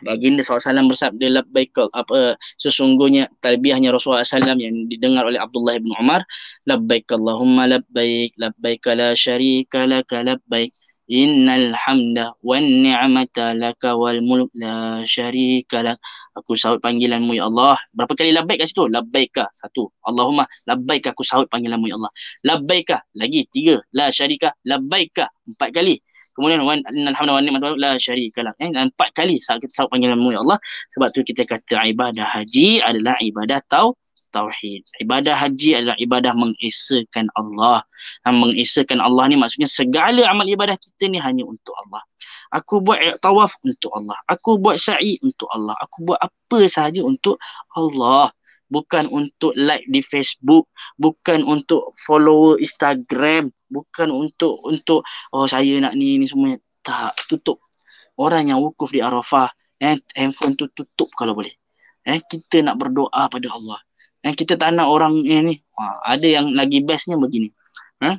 baginda SAW bersabda labbaikal apa sesungguhnya talbiahnya Rasulullah SAW yang didengar oleh Abdullah bin Umar Allahumma labbaik labbaik la syarika laka labbaik innal hamda wan ni'mata laka wal mulk la syarika lak aku sahut panggilanmu ya Allah berapa kali labbaik kat situ labbaika satu Allahumma labbaika aku sahut panggilanmu ya Allah labbaika lagi tiga la syarika labbaika empat kali kemudian wan innal hamda wa ni'mata la syarika lah eh dan empat kali saat kita sebut panggilan nama ya Allah sebab tu kita kata ibadah haji adalah ibadah tau tauhid. Ibadah haji adalah ibadah mengesakan Allah. Ha, mengesakan Allah ni maksudnya segala amal ibadah kita ni hanya untuk Allah. Aku buat tawaf untuk Allah. Aku buat sa'i untuk Allah. Aku buat apa sahaja untuk Allah. Bukan untuk like di Facebook. Bukan untuk follower Instagram bukan untuk untuk oh saya nak ni ni semua tak tutup orang yang wukuf di Arafah eh handphone tu tutup kalau boleh eh kita nak berdoa pada Allah eh kita tak nak orang ni ni ha, ada yang lagi bestnya begini eh?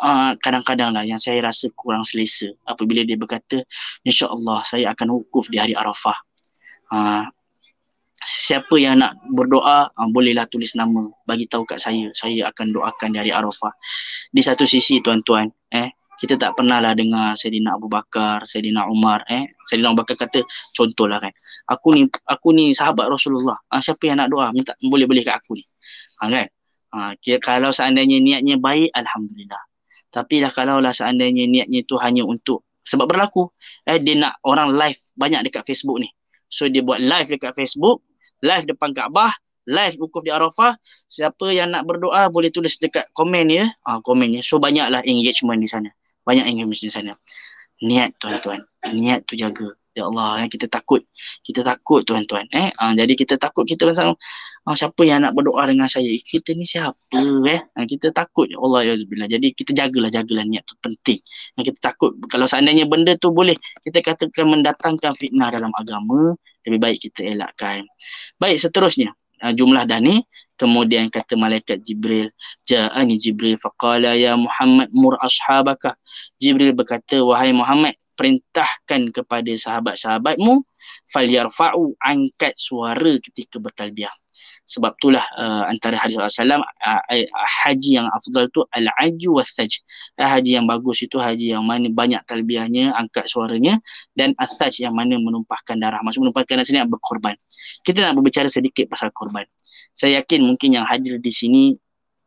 Uh, kadang-kadang lah yang saya rasa kurang selesa apabila dia berkata insyaAllah saya akan wukuf di hari Arafah uh, siapa yang nak berdoa uh, bolehlah tulis nama bagi tahu kat saya saya akan doakan dari Arafah di satu sisi tuan-tuan eh kita tak pernah lah dengar Sayyidina Abu Bakar, Sayyidina Umar. Eh? Sayyidina Abu Bakar kata, contohlah kan. Aku ni aku ni sahabat Rasulullah. Ha, siapa yang nak doa, minta boleh-boleh kat aku ni. Ha, kan? Ha, kira, kalau seandainya niatnya baik, Alhamdulillah. Tapi lah kalau lah seandainya niatnya tu hanya untuk, sebab berlaku, eh, dia nak orang live banyak dekat Facebook ni. So dia buat live dekat Facebook, live depan Kaabah, live wukuf di Arafah. Siapa yang nak berdoa boleh tulis dekat komen ya. Ah komen ya. So banyaklah engagement di sana. Banyak engagement di sana. Niat tuan-tuan. Niat tu jaga. Ya Allah, eh, kita takut. Kita takut tuan-tuan. Eh? Ha, jadi kita takut kita rasa ha, ah, siapa yang nak berdoa dengan saya? Eh, kita ni siapa? Eh? Ha, kita takut. Ya Allah, Ya Azubillah. Jadi kita jagalah, jagalah niat tu penting. Ha, kita takut. Kalau seandainya benda tu boleh, kita katakan mendatangkan fitnah dalam agama, lebih baik kita elakkan. Baik, seterusnya. Ha, jumlah dah ni. Kemudian kata malaikat Jibril, Ja'ani Jibril faqala ya Muhammad mur ashabaka. Jibril berkata, wahai Muhammad, perintahkan kepada sahabat-sahabatmu falyarfa'u angkat suara ketika bertalbiah sebab itulah uh, antara hadis Rasulullah eh, eh, haji yang afdal tu al-ajju was-saj haji yang bagus itu haji yang mana banyak talbiahnya angkat suaranya dan as yang mana menumpahkan darah maksud menumpahkan darah sini berkorban kita nak berbicara sedikit pasal korban saya yakin mungkin yang hadir di sini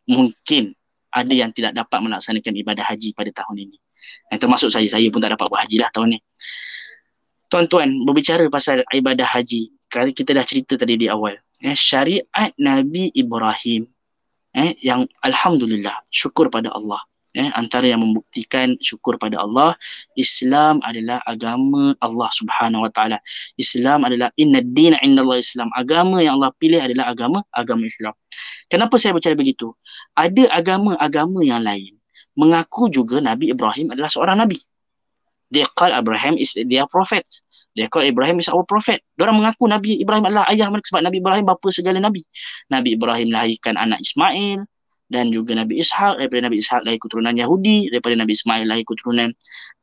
mungkin ada yang tidak dapat melaksanakan ibadah haji pada tahun ini yang eh, termasuk saya, saya pun tak dapat buat haji lah tahun ni. Tuan-tuan, berbicara pasal ibadah haji, kali kita dah cerita tadi di awal. Eh, syariat Nabi Ibrahim eh, yang Alhamdulillah, syukur pada Allah. Eh, antara yang membuktikan syukur pada Allah Islam adalah agama Allah subhanahu wa ta'ala Islam adalah inna dina inna Allah Islam agama yang Allah pilih adalah agama agama Islam kenapa saya bercakap begitu ada agama-agama yang lain mengaku juga Nabi Ibrahim adalah seorang Nabi. Dia call Abraham is their prophet. Dia call Ibrahim is our prophet. Diorang mengaku Nabi Ibrahim adalah ayah mereka sebab Nabi Ibrahim bapa segala Nabi. Nabi Ibrahim lahirkan anak Ismail dan juga Nabi Ishaq. Daripada Nabi Ishaq lahir keturunan Yahudi. Daripada Nabi Ismail lahir keturunan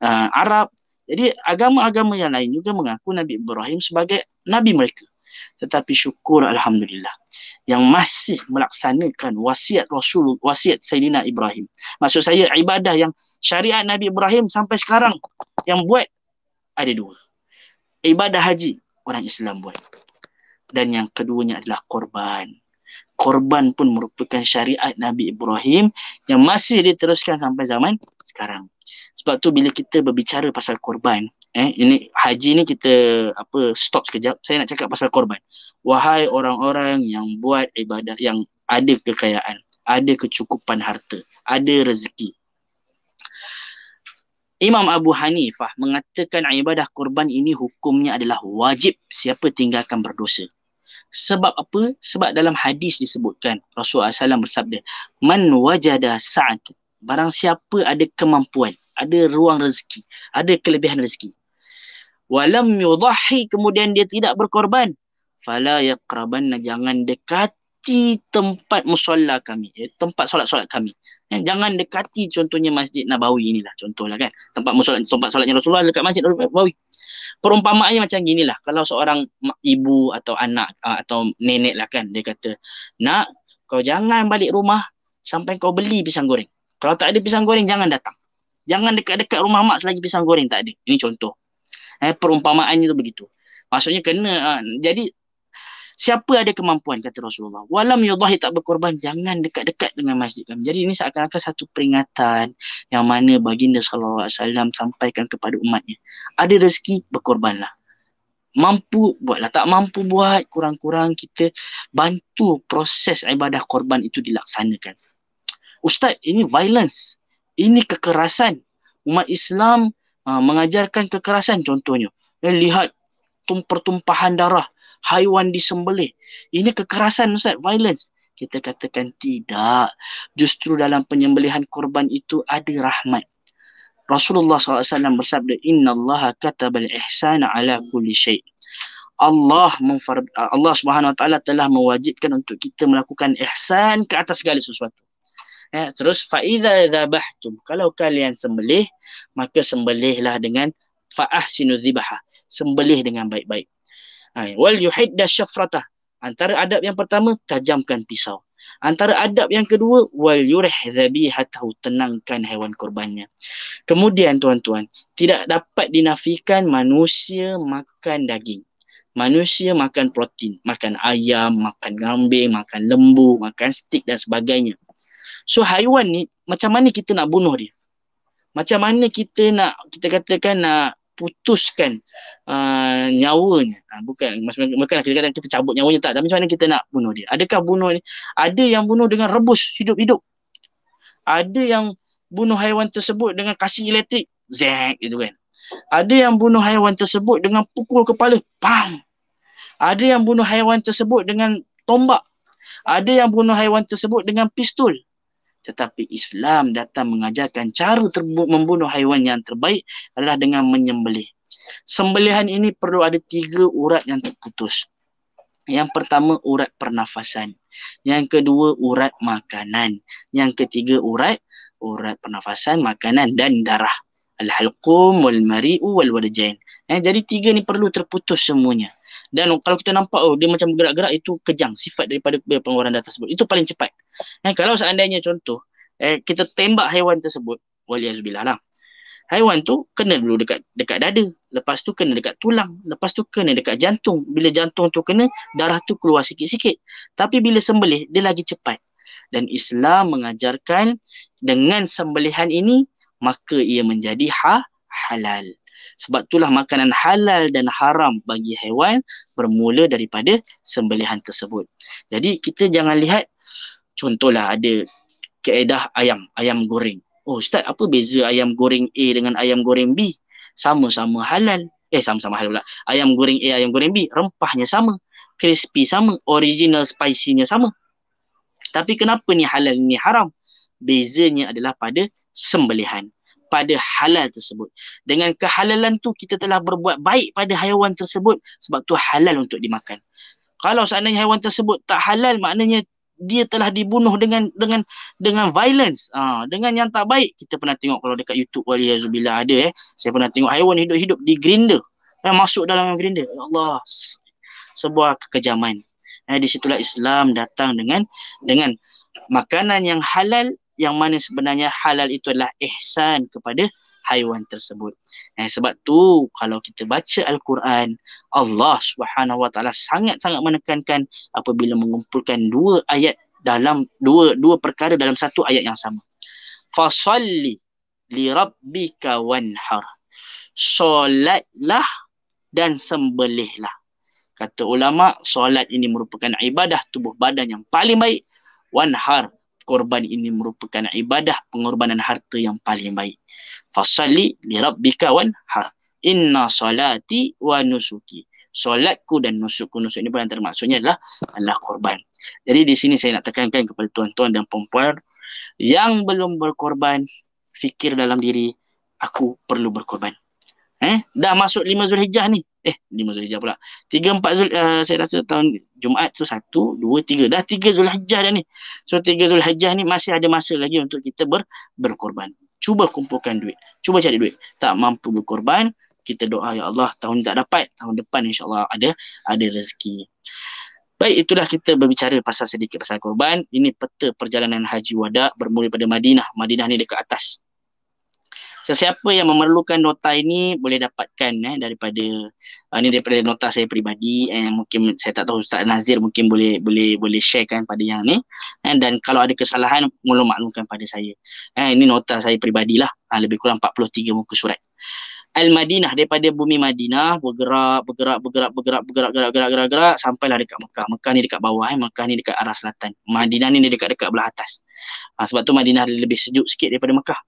uh, Arab. Jadi agama-agama yang lain juga mengaku Nabi Ibrahim sebagai Nabi mereka. Tetapi syukur Alhamdulillah yang masih melaksanakan wasiat Rasul wasiat Sayyidina Ibrahim. Maksud saya ibadah yang syariat Nabi Ibrahim sampai sekarang yang buat ada dua. Ibadah haji orang Islam buat. Dan yang keduanya adalah korban. Korban pun merupakan syariat Nabi Ibrahim yang masih diteruskan sampai zaman sekarang. Sebab tu bila kita berbicara pasal korban, eh ini haji ni kita apa stop sekejap. Saya nak cakap pasal korban wahai orang-orang yang buat ibadah yang ada kekayaan, ada kecukupan harta, ada rezeki. Imam Abu Hanifah mengatakan ibadah kurban ini hukumnya adalah wajib siapa tinggalkan berdosa. Sebab apa? Sebab dalam hadis disebutkan Rasulullah SAW bersabda Man wajada sa'at Barang siapa ada kemampuan Ada ruang rezeki Ada kelebihan rezeki Walam yudahi Kemudian dia tidak berkorban fala yaqrabanna jangan dekati tempat musolla kami eh, tempat solat-solat kami eh, jangan dekati contohnya masjid Nabawi inilah contohlah kan tempat musolla tempat solatnya Rasulullah dekat masjid Nabawi perumpamaannya macam ginilah kalau seorang ibu atau anak ah, atau nenek lah kan dia kata nak kau jangan balik rumah sampai kau beli pisang goreng kalau tak ada pisang goreng jangan datang jangan dekat-dekat rumah mak selagi pisang goreng tak ada ini contoh eh perumpamaannya tu begitu maksudnya kena uh, jadi siapa ada kemampuan kata Rasulullah walam yudahi tak berkorban jangan dekat-dekat dengan masjid kami jadi ini seakan-akan satu peringatan yang mana baginda sallallahu alaihi wasallam sampaikan kepada umatnya ada rezeki berkorbanlah mampu buatlah tak mampu buat kurang-kurang kita bantu proses ibadah korban itu dilaksanakan ustaz ini violence ini kekerasan umat Islam uh, mengajarkan kekerasan contohnya lihat tum- pertumpahan darah haiwan disembelih. Ini kekerasan Ustaz, violence. Kita katakan tidak. Justru dalam penyembelihan korban itu ada rahmat. Rasulullah SAW bersabda, Inna Allah katabal ihsana ala kulli syait. Allah memfard, Allah Subhanahu wa taala telah mewajibkan untuk kita melakukan ihsan ke atas segala sesuatu. Ya, terus fa idza dhabhtum kalau kalian sembelih maka sembelihlah dengan faah ahsinu dhibaha sembelih dengan baik-baik wal yuhidda syafratah. Antara adab yang pertama tajamkan pisau. Antara adab yang kedua wal yurih dhabihatahu tenangkan haiwan kurbannya. Kemudian tuan-tuan, tidak dapat dinafikan manusia makan daging. Manusia makan protein, makan ayam, makan kambing, makan lembu, makan steak dan sebagainya. So haiwan ni macam mana kita nak bunuh dia? Macam mana kita nak kita katakan nak putuskan uh, nyawanya uh, bukan bukanlah kita kata kita cabut nyawanya tak tapi macam mana kita nak bunuh dia adakah bunuh ni ada yang bunuh dengan rebus hidup-hidup ada yang bunuh haiwan tersebut dengan kasih elektrik zek gitu kan ada yang bunuh haiwan tersebut dengan pukul kepala pam ada yang bunuh haiwan tersebut dengan tombak ada yang bunuh haiwan tersebut dengan pistol tetapi Islam datang mengajarkan cara membunuh haiwan yang terbaik adalah dengan menyembelih. Sembelihan ini perlu ada tiga urat yang terputus. Yang pertama urat pernafasan. Yang kedua urat makanan. Yang ketiga urat urat pernafasan, makanan dan darah. Al-halqum wal-mari'u wal-wadajain. Eh, jadi tiga ni perlu terputus semuanya. Dan kalau kita nampak oh dia macam bergerak-gerak itu kejang sifat daripada pengeluaran darah tersebut. Itu paling cepat. Eh, kalau seandainya contoh, eh, kita tembak haiwan tersebut, waliyazubillah lah. Haiwan tu kena dulu dekat dekat dada, lepas tu kena dekat tulang, lepas tu kena dekat jantung. Bila jantung tu kena, darah tu keluar sikit-sikit. Tapi bila sembelih, dia lagi cepat. Dan Islam mengajarkan dengan sembelihan ini, maka ia menjadi ha halal. Sebab itulah makanan halal dan haram bagi haiwan bermula daripada sembelihan tersebut. Jadi kita jangan lihat contohlah ada keedah ayam, ayam goreng. Oh Ustaz, apa beza ayam goreng A dengan ayam goreng B? Sama-sama halal. Eh, sama-sama halal pula. Ayam goreng A, ayam goreng B, rempahnya sama. Crispy sama. Original spicy-nya sama. Tapi kenapa ni halal ni haram? Bezanya adalah pada sembelihan. Pada halal tersebut. Dengan kehalalan tu, kita telah berbuat baik pada haiwan tersebut. Sebab tu halal untuk dimakan. Kalau seandainya haiwan tersebut tak halal, maknanya dia telah dibunuh dengan dengan dengan violence ha, dengan yang tak baik kita pernah tengok kalau dekat YouTube wali azbillah ada eh saya pernah tengok haiwan hidup-hidup di grinder eh, masuk dalam grinder ya Allah sebuah kekejaman eh, di situlah Islam datang dengan dengan makanan yang halal yang mana sebenarnya halal itu adalah ihsan kepada haiwan tersebut. Eh, sebab tu kalau kita baca Al-Quran, Allah Subhanahu Wa Taala sangat-sangat menekankan apabila mengumpulkan dua ayat dalam dua dua perkara dalam satu ayat yang sama. Fasalli li rabbika wanhar. Solatlah dan sembelihlah. Kata ulama, solat ini merupakan ibadah tubuh badan yang paling baik. Wanhar korban ini merupakan ibadah pengorbanan harta yang paling baik. Fasalli li rabbika har Inna salati wa nusuki. Solatku dan nusukku nusuk ini pun yang termasuknya adalah adalah korban. Jadi di sini saya nak tekankan kepada tuan-tuan dan puan-puan yang belum berkorban, fikir dalam diri aku perlu berkorban. Eh, dah masuk lima Zulhijjah ni eh 5 Zulhijjah pula Tiga empat Zul, uh, saya rasa tahun Jumaat tu satu, dua, tiga. dah 3 Zulhijjah dah ni so 3 Zulhijjah ni masih ada masa lagi untuk kita ber, berkorban cuba kumpulkan duit cuba cari duit tak mampu berkorban kita doa ya Allah tahun ni tak dapat tahun depan insya Allah ada ada rezeki Baik, itulah kita berbicara pasal sedikit pasal korban. Ini peta perjalanan Haji Wada bermula pada Madinah. Madinah ni dekat atas sesiapa yang memerlukan nota ini boleh dapatkan eh, daripada uh, ah, ini daripada nota saya peribadi eh, mungkin saya tak tahu Ustaz Nazir mungkin boleh boleh boleh sharekan pada yang ni eh, dan kalau ada kesalahan mula maklumkan pada saya eh, ini nota saya peribadilah eh, lebih kurang 43 muka surat Al-Madinah daripada bumi Madinah bergerak bergerak bergerak bergerak bergerak bergerak bergerak bergerak, bergerak sampailah dekat Mekah. Mekah ni dekat bawah eh. Mekah ni dekat arah selatan. Madinah ni dekat dekat belah atas. Ha, sebab tu Madinah lebih sejuk sikit daripada Mekah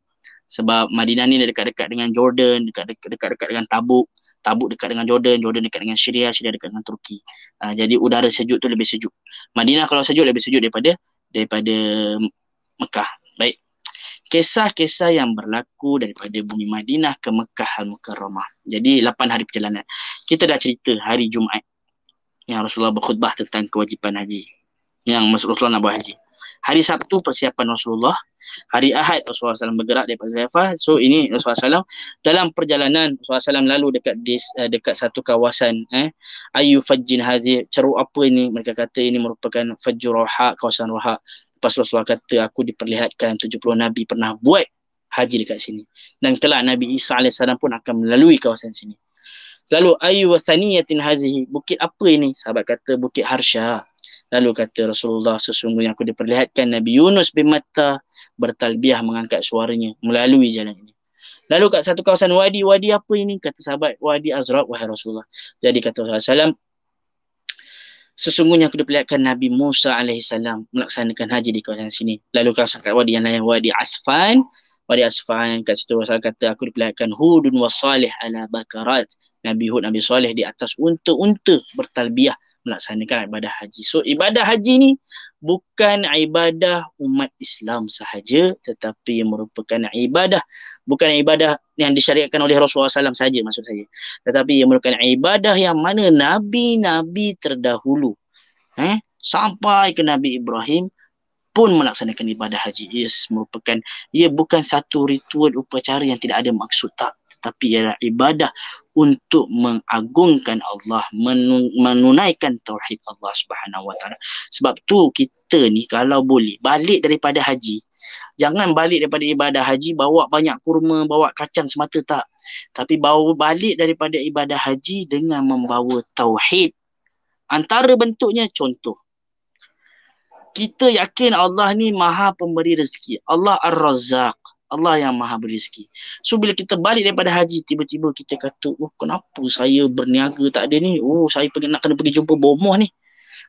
sebab Madinah ni dekat-dekat dengan Jordan, dekat-dekat dengan Tabuk, Tabuk dekat dengan Jordan, Jordan dekat dengan Syria, Syria dekat dengan Turki. Uh, jadi udara sejuk tu lebih sejuk. Madinah kalau sejuk lebih sejuk daripada daripada Mekah. Baik. Kisah-kisah yang berlaku daripada bumi Madinah ke Mekah Al-Mukarramah. mekah Jadi 8 hari perjalanan. Kita dah cerita hari Jumaat yang Rasulullah berkhutbah tentang kewajipan haji. Yang Rasulullah nak buat haji hari Sabtu persiapan Rasulullah hari Ahad Rasulullah SAW bergerak daripada Zafah so ini Rasulullah SAW dalam perjalanan Rasulullah SAW lalu dekat dis, eh, dekat satu kawasan eh ayu fajjin hazir ceruk apa ini mereka kata ini merupakan fajjur roha kawasan roha lepas Rasulullah kata aku diperlihatkan 70 Nabi pernah buat haji dekat sini dan kelak Nabi Isa AS pun akan melalui kawasan sini Lalu ayu wasaniyatin hazihi bukit apa ini sahabat kata bukit Harsha Lalu kata Rasulullah sesungguhnya aku diperlihatkan Nabi Yunus bin Matta bertalbiah mengangkat suaranya melalui jalan ini. Lalu kat satu kawasan wadi, wadi apa ini? Kata sahabat, wadi Azraq, wahai Rasulullah. Jadi kata Rasulullah SAW, sesungguhnya aku diperlihatkan Nabi Musa AS melaksanakan haji di kawasan sini. Lalu kawasan kat wadi yang lain, wadi Asfan, wadi Asfan kat situ Rasulullah SAW kata, aku diperlihatkan Hudun wa Salih ala Bakarat. Nabi Hud, Nabi Salih di atas unta-unta bertalbiah melaksanakan ibadah haji. So ibadah haji ni bukan ibadah umat Islam sahaja tetapi merupakan ibadah bukan ibadah yang disyariatkan oleh Rasulullah SAW sahaja maksud saya. Tetapi ia merupakan ibadah yang mana nabi-nabi terdahulu eh, sampai ke Nabi Ibrahim pun melaksanakan ibadah haji ia merupakan ia bukan satu ritual upacara yang tidak ada maksud tak tetapi ialah ibadah untuk mengagungkan Allah menunaikan tauhid Allah Subhanahu wa taala sebab tu kita ni kalau boleh balik daripada haji jangan balik daripada ibadah haji bawa banyak kurma bawa kacang semata tak tapi bawa balik daripada ibadah haji dengan membawa tauhid antara bentuknya contoh kita yakin Allah ni maha pemberi rezeki. Allah ar-razak. Allah yang maha beri rezeki. So bila kita balik daripada haji, tiba-tiba kita kata, oh kenapa saya berniaga tak ada ni? Oh saya pergi, nak kena pergi jumpa bomoh ni.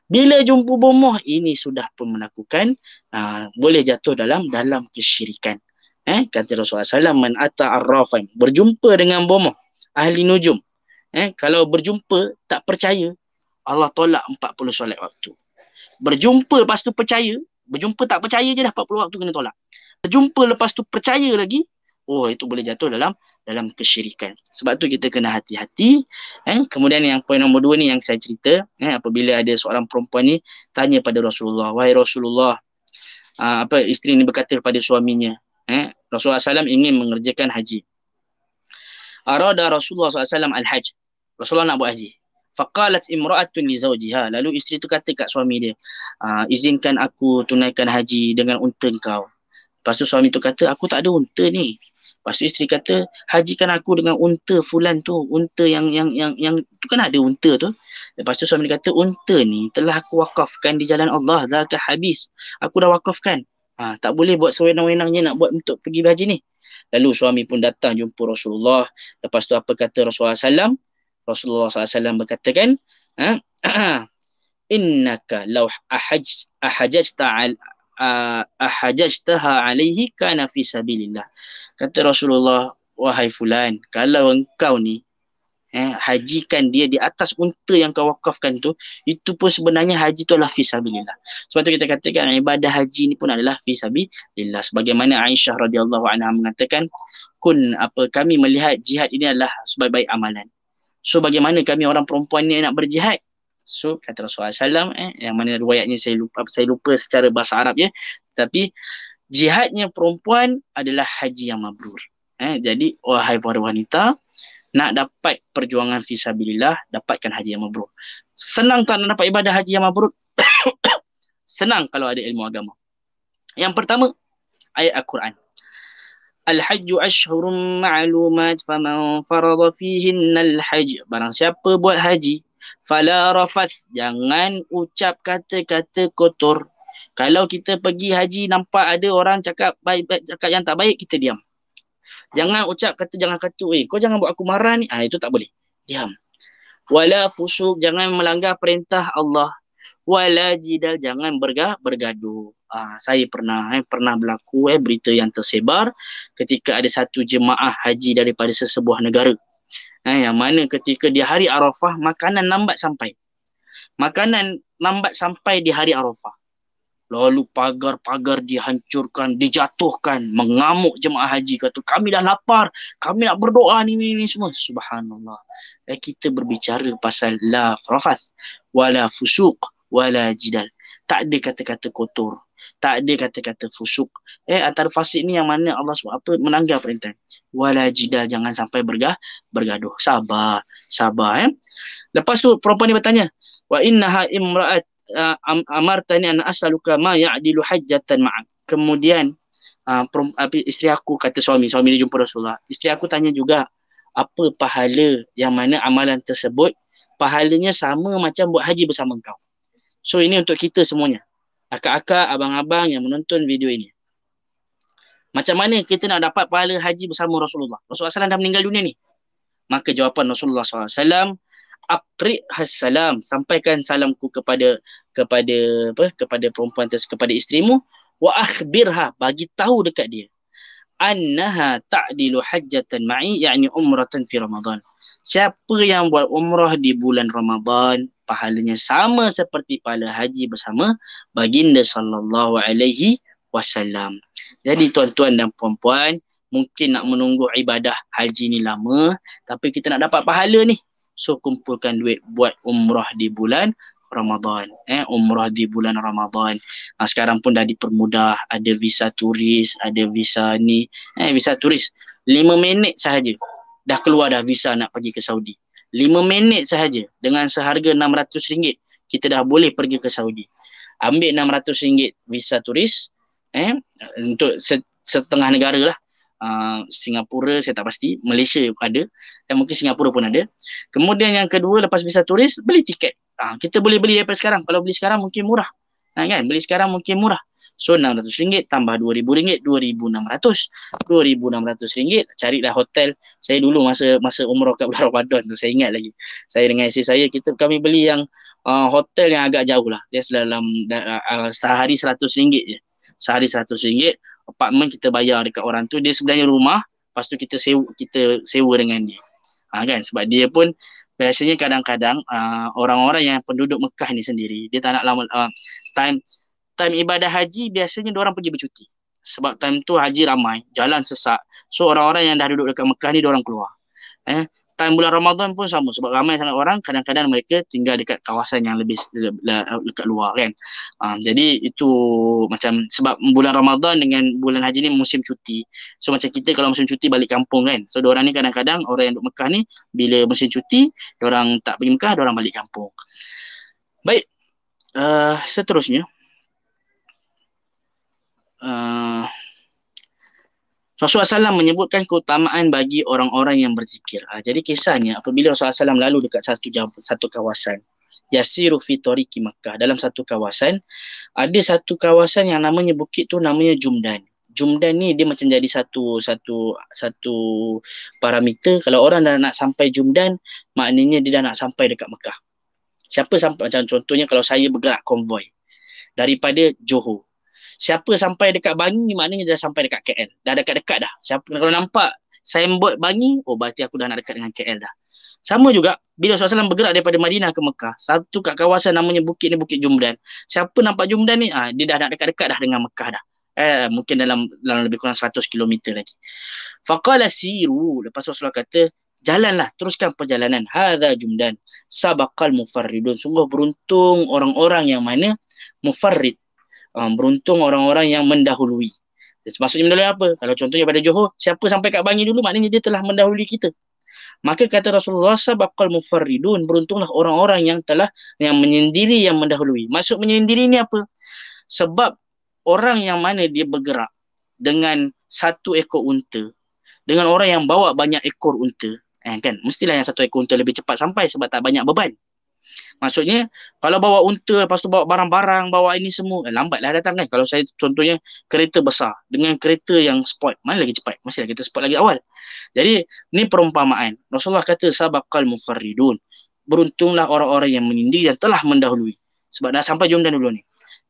Bila jumpa bomoh, ini sudah pun melakukan, aa, ha, boleh jatuh dalam dalam kesyirikan. Eh, kata Rasulullah SAW, man atta arrafan, berjumpa dengan bomoh, ahli nujum. Eh, kalau berjumpa, tak percaya, Allah tolak 40 solat waktu. Berjumpa lepas tu percaya. Berjumpa tak percaya je dah 40 peluang tu kena tolak. Berjumpa lepas tu percaya lagi. Oh itu boleh jatuh dalam dalam kesyirikan. Sebab tu kita kena hati-hati. Eh? Kemudian yang poin nombor dua ni yang saya cerita. Eh? Apabila ada seorang perempuan ni tanya pada Rasulullah. Wahai Rasulullah. Uh, apa isteri ni berkata kepada suaminya. Eh? Rasulullah SAW ingin mengerjakan haji. Arada Rasulullah SAW al haj Rasulullah nak buat haji faqalat imra'atun li zawjiha lalu isteri tu kata kat suami dia ah, izinkan aku tunaikan haji dengan unta kau lepas tu suami tu kata aku tak ada unta ni lepas tu isteri kata hajikan aku dengan unta fulan tu unta yang yang yang yang tu kan ada unta tu lepas tu suami dia kata unta ni telah aku wakafkan di jalan Allah dah ke habis aku dah wakafkan Ha, tak boleh buat sewenang-wenangnya nak buat untuk pergi haji ni. Lalu suami pun datang jumpa Rasulullah. Lepas tu apa kata Rasulullah SAW? Rasulullah SAW berkata kan ha? innaka law ahaj ahajta al ahajtaha alayhi kana fi sabilillah kata Rasulullah wahai fulan kalau engkau ni eh, hajikan dia di atas unta yang kau wakafkan tu itu pun sebenarnya haji tu adalah fi sabilillah sebab tu kita katakan ibadah haji ni pun adalah fi sabilillah sebagaimana Aisyah radhiyallahu anha mengatakan kun apa kami melihat jihad ini adalah sebaik-baik amalan So bagaimana kami orang perempuan ni nak berjihad? So kata Rasulullah SAW eh, yang mana riwayatnya saya lupa saya lupa secara bahasa Arab ya. Tapi jihadnya perempuan adalah haji yang mabrur. Eh, jadi wahai para wanita nak dapat perjuangan fisabilillah dapatkan haji yang mabrur. Senang tak nak dapat ibadah haji yang mabrur? Senang kalau ada ilmu agama. Yang pertama ayat Al-Quran al الحج أشهر معلومات فمن فرض فيهن الحج barang siapa buat haji fala rafath jangan ucap kata-kata kotor kalau kita pergi haji nampak ada orang cakap baik, baik cakap yang tak baik kita diam jangan ucap kata jangan kata eh kau jangan buat aku marah ni ah ha, itu tak boleh diam wala fusuk jangan melanggar perintah Allah wala jidal jangan bergaduh uh, saya pernah eh pernah berlaku eh berita yang tersebar ketika ada satu jemaah haji daripada sesebuah negara eh yang mana ketika di hari Arafah makanan lambat sampai makanan lambat sampai di hari Arafah lalu pagar-pagar dihancurkan dijatuhkan mengamuk jemaah haji kata kami dah lapar kami nak berdoa ni ni, ni semua subhanallah eh kita berbicara pasal la farafath wala fusuq wala jidal tak ada kata-kata kotor tak ada kata-kata fusuk eh antara fasik ni yang mana Allah SWT apa menanggar perintah wala jidal jangan sampai bergah bergaduh sabar sabar eh lepas tu perempuan ni bertanya wa innaha imraat uh, amartani an asaluka ma ya'dilu hajjatan ma'ak kemudian uh, perum, api, isteri aku kata suami suami dia jumpa Rasulullah isteri aku tanya juga apa pahala yang mana amalan tersebut pahalanya sama macam buat haji bersama engkau so ini untuk kita semuanya akak-akak, abang-abang yang menonton video ini. Macam mana kita nak dapat pahala haji bersama Rasulullah? Rasulullah SAW dah meninggal dunia ni. Maka jawapan Rasulullah SAW, Aqri hassalam, sampaikan salamku kepada kepada apa? kepada perempuan tersebut, kepada isterimu. Wa akhbirha, bagi tahu dekat dia. Annaha ta'dilu hajjatan ma'i, yakni umratan fi Ramadan. Siapa yang buat umrah di bulan Ramadan, pahalanya sama seperti pahala haji bersama baginda sallallahu alaihi wasallam. Jadi tuan-tuan dan puan-puan, mungkin nak menunggu ibadah haji ni lama, tapi kita nak dapat pahala ni. So kumpulkan duit buat umrah di bulan Ramadan. Eh, umrah di bulan Ramadan. Nah, sekarang pun dah dipermudah. Ada visa turis, ada visa ni. Eh, visa turis. lima minit sahaja. Dah keluar dah visa nak pergi ke Saudi. Lima minit sahaja dengan seharga rm ringgit kita dah boleh pergi ke Saudi. Ambil rm ringgit visa turis eh untuk setengah negara lah. Uh, Singapura saya tak pasti, Malaysia ada dan mungkin Singapura pun ada. Kemudian yang kedua lepas visa turis beli tiket. Uh, kita boleh beli daripada sekarang. Kalau beli sekarang mungkin murah. Ha, kan? Beli sekarang mungkin murah. So RM600 tambah RM2,000 RM2,600 RM2,600 carilah hotel Saya dulu masa masa umrah kat Ramadan tu Saya ingat lagi Saya dengan isteri saya kita Kami beli yang uh, hotel yang agak jauh lah Dia dalam uh, sehari RM100 je Sehari RM100 Apartment kita bayar dekat orang tu Dia sebenarnya rumah Lepas tu kita sewa, kita sewa dengan dia ha, kan? Sebab dia pun biasanya kadang-kadang uh, Orang-orang yang penduduk Mekah ni sendiri Dia tak nak lama uh, Time time ibadah haji biasanya orang pergi bercuti. Sebab time tu haji ramai, jalan sesak. So orang-orang yang dah duduk dekat Mekah ni orang keluar. Eh, time bulan Ramadan pun sama sebab ramai sangat orang kadang-kadang mereka tinggal dekat kawasan yang lebih dekat luar kan. Uh, jadi itu macam sebab bulan Ramadan dengan bulan haji ni musim cuti. So macam kita kalau musim cuti balik kampung kan. So orang ni kadang-kadang orang yang duduk Mekah ni bila musim cuti orang tak pergi Mekah, orang balik kampung. Baik. Uh, seterusnya Ah, Rasulullah SAW menyebutkan keutamaan bagi orang-orang yang berzikir. Uh, jadi kisahnya apabila Rasulullah SAW lalu dekat satu jam, satu kawasan. Yasiru Fitoriki mekah Dalam satu kawasan, ada satu kawasan yang namanya bukit tu namanya Jumdan. Jumdan ni dia macam jadi satu satu satu parameter. Kalau orang dah nak sampai Jumdan, maknanya dia dah nak sampai dekat Mekah. Siapa sampai macam contohnya kalau saya bergerak konvoi daripada Johor siapa sampai dekat Bangi maknanya dah sampai dekat KL dah dekat-dekat dah siapa kalau nampak saya membuat Bangi oh berarti aku dah nak dekat dengan KL dah sama juga bila SAW bergerak daripada Madinah ke Mekah satu kat kawasan namanya bukit ni bukit Jumdan siapa nampak Jumdan ni ah ha, dia dah nak dekat-dekat dah dengan Mekah dah eh mungkin dalam dalam lebih kurang 100 km lagi faqala siru lepas Rasulullah kata jalanlah teruskan perjalanan hadza jumdan sabaqal mufarridun sungguh beruntung orang-orang yang mana mufarrid um, beruntung orang-orang yang mendahului. Maksudnya mendahului apa? Kalau contohnya pada Johor, siapa sampai kat Bangi dulu maknanya dia telah mendahului kita. Maka kata Rasulullah sabaqal mufarridun, beruntunglah orang-orang yang telah yang menyendiri yang mendahului. Maksud menyendiri ni apa? Sebab orang yang mana dia bergerak dengan satu ekor unta, dengan orang yang bawa banyak ekor unta, eh, kan? Mestilah yang satu ekor unta lebih cepat sampai sebab tak banyak beban. Maksudnya kalau bawa unta lepas tu bawa barang-barang, bawa ini semua eh, lambatlah datang kan. Kalau saya contohnya kereta besar dengan kereta yang sport, mana lagi cepat? Masihlah kita sport lagi awal. Jadi ni perumpamaan. Rasulullah kata sabaqal mufarridun. Beruntunglah orang-orang yang menyendiri dan telah mendahului. Sebab dah sampai dan dulu ni.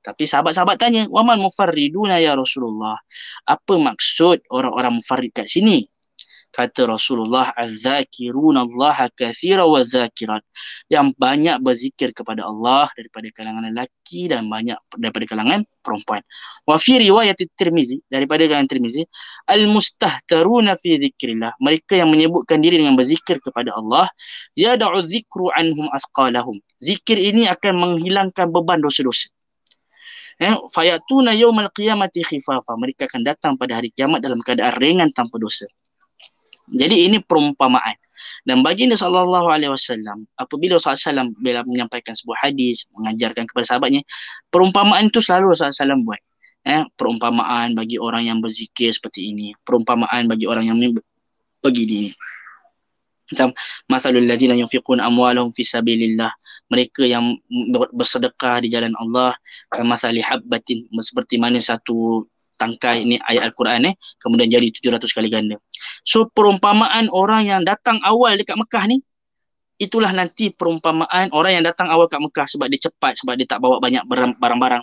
Tapi sahabat-sahabat tanya, "Waman mufarriduna ya Rasulullah?" Apa maksud orang-orang mufarrid kat sini? kata Rasulullah azzakiruna Allah kathira wa zakirat yang banyak berzikir kepada Allah daripada kalangan lelaki dan banyak daripada kalangan perempuan wa fi riwayat Tirmizi daripada kalangan Tirmizi al mustahtaruna fi zikrillah mereka yang menyebutkan diri dengan berzikir kepada Allah ya da'u zikru anhum asqalahum zikir ini akan menghilangkan beban dosa-dosa eh fayatuna yaumal qiyamati khifafa mereka akan datang pada hari kiamat dalam keadaan ringan tanpa dosa jadi ini perumpamaan. Dan bagi Nabi sallallahu alaihi wasallam apabila Rasulullah bila menyampaikan sebuah hadis, mengajarkan kepada sahabatnya, perumpamaan itu selalu Rasulullah buat. Eh, perumpamaan bagi orang yang berzikir seperti ini, perumpamaan bagi orang yang begini. Macam masalul ladzina yunfiqun amwalahum fi sabilillah, mereka yang bersedekah di jalan Allah, masalih habbatin seperti mana satu tangkai ni ayat Al-Quran eh kemudian jadi 700 kali ganda so perumpamaan orang yang datang awal dekat Mekah ni itulah nanti perumpamaan orang yang datang awal kat Mekah sebab dia cepat sebab dia tak bawa banyak barang-barang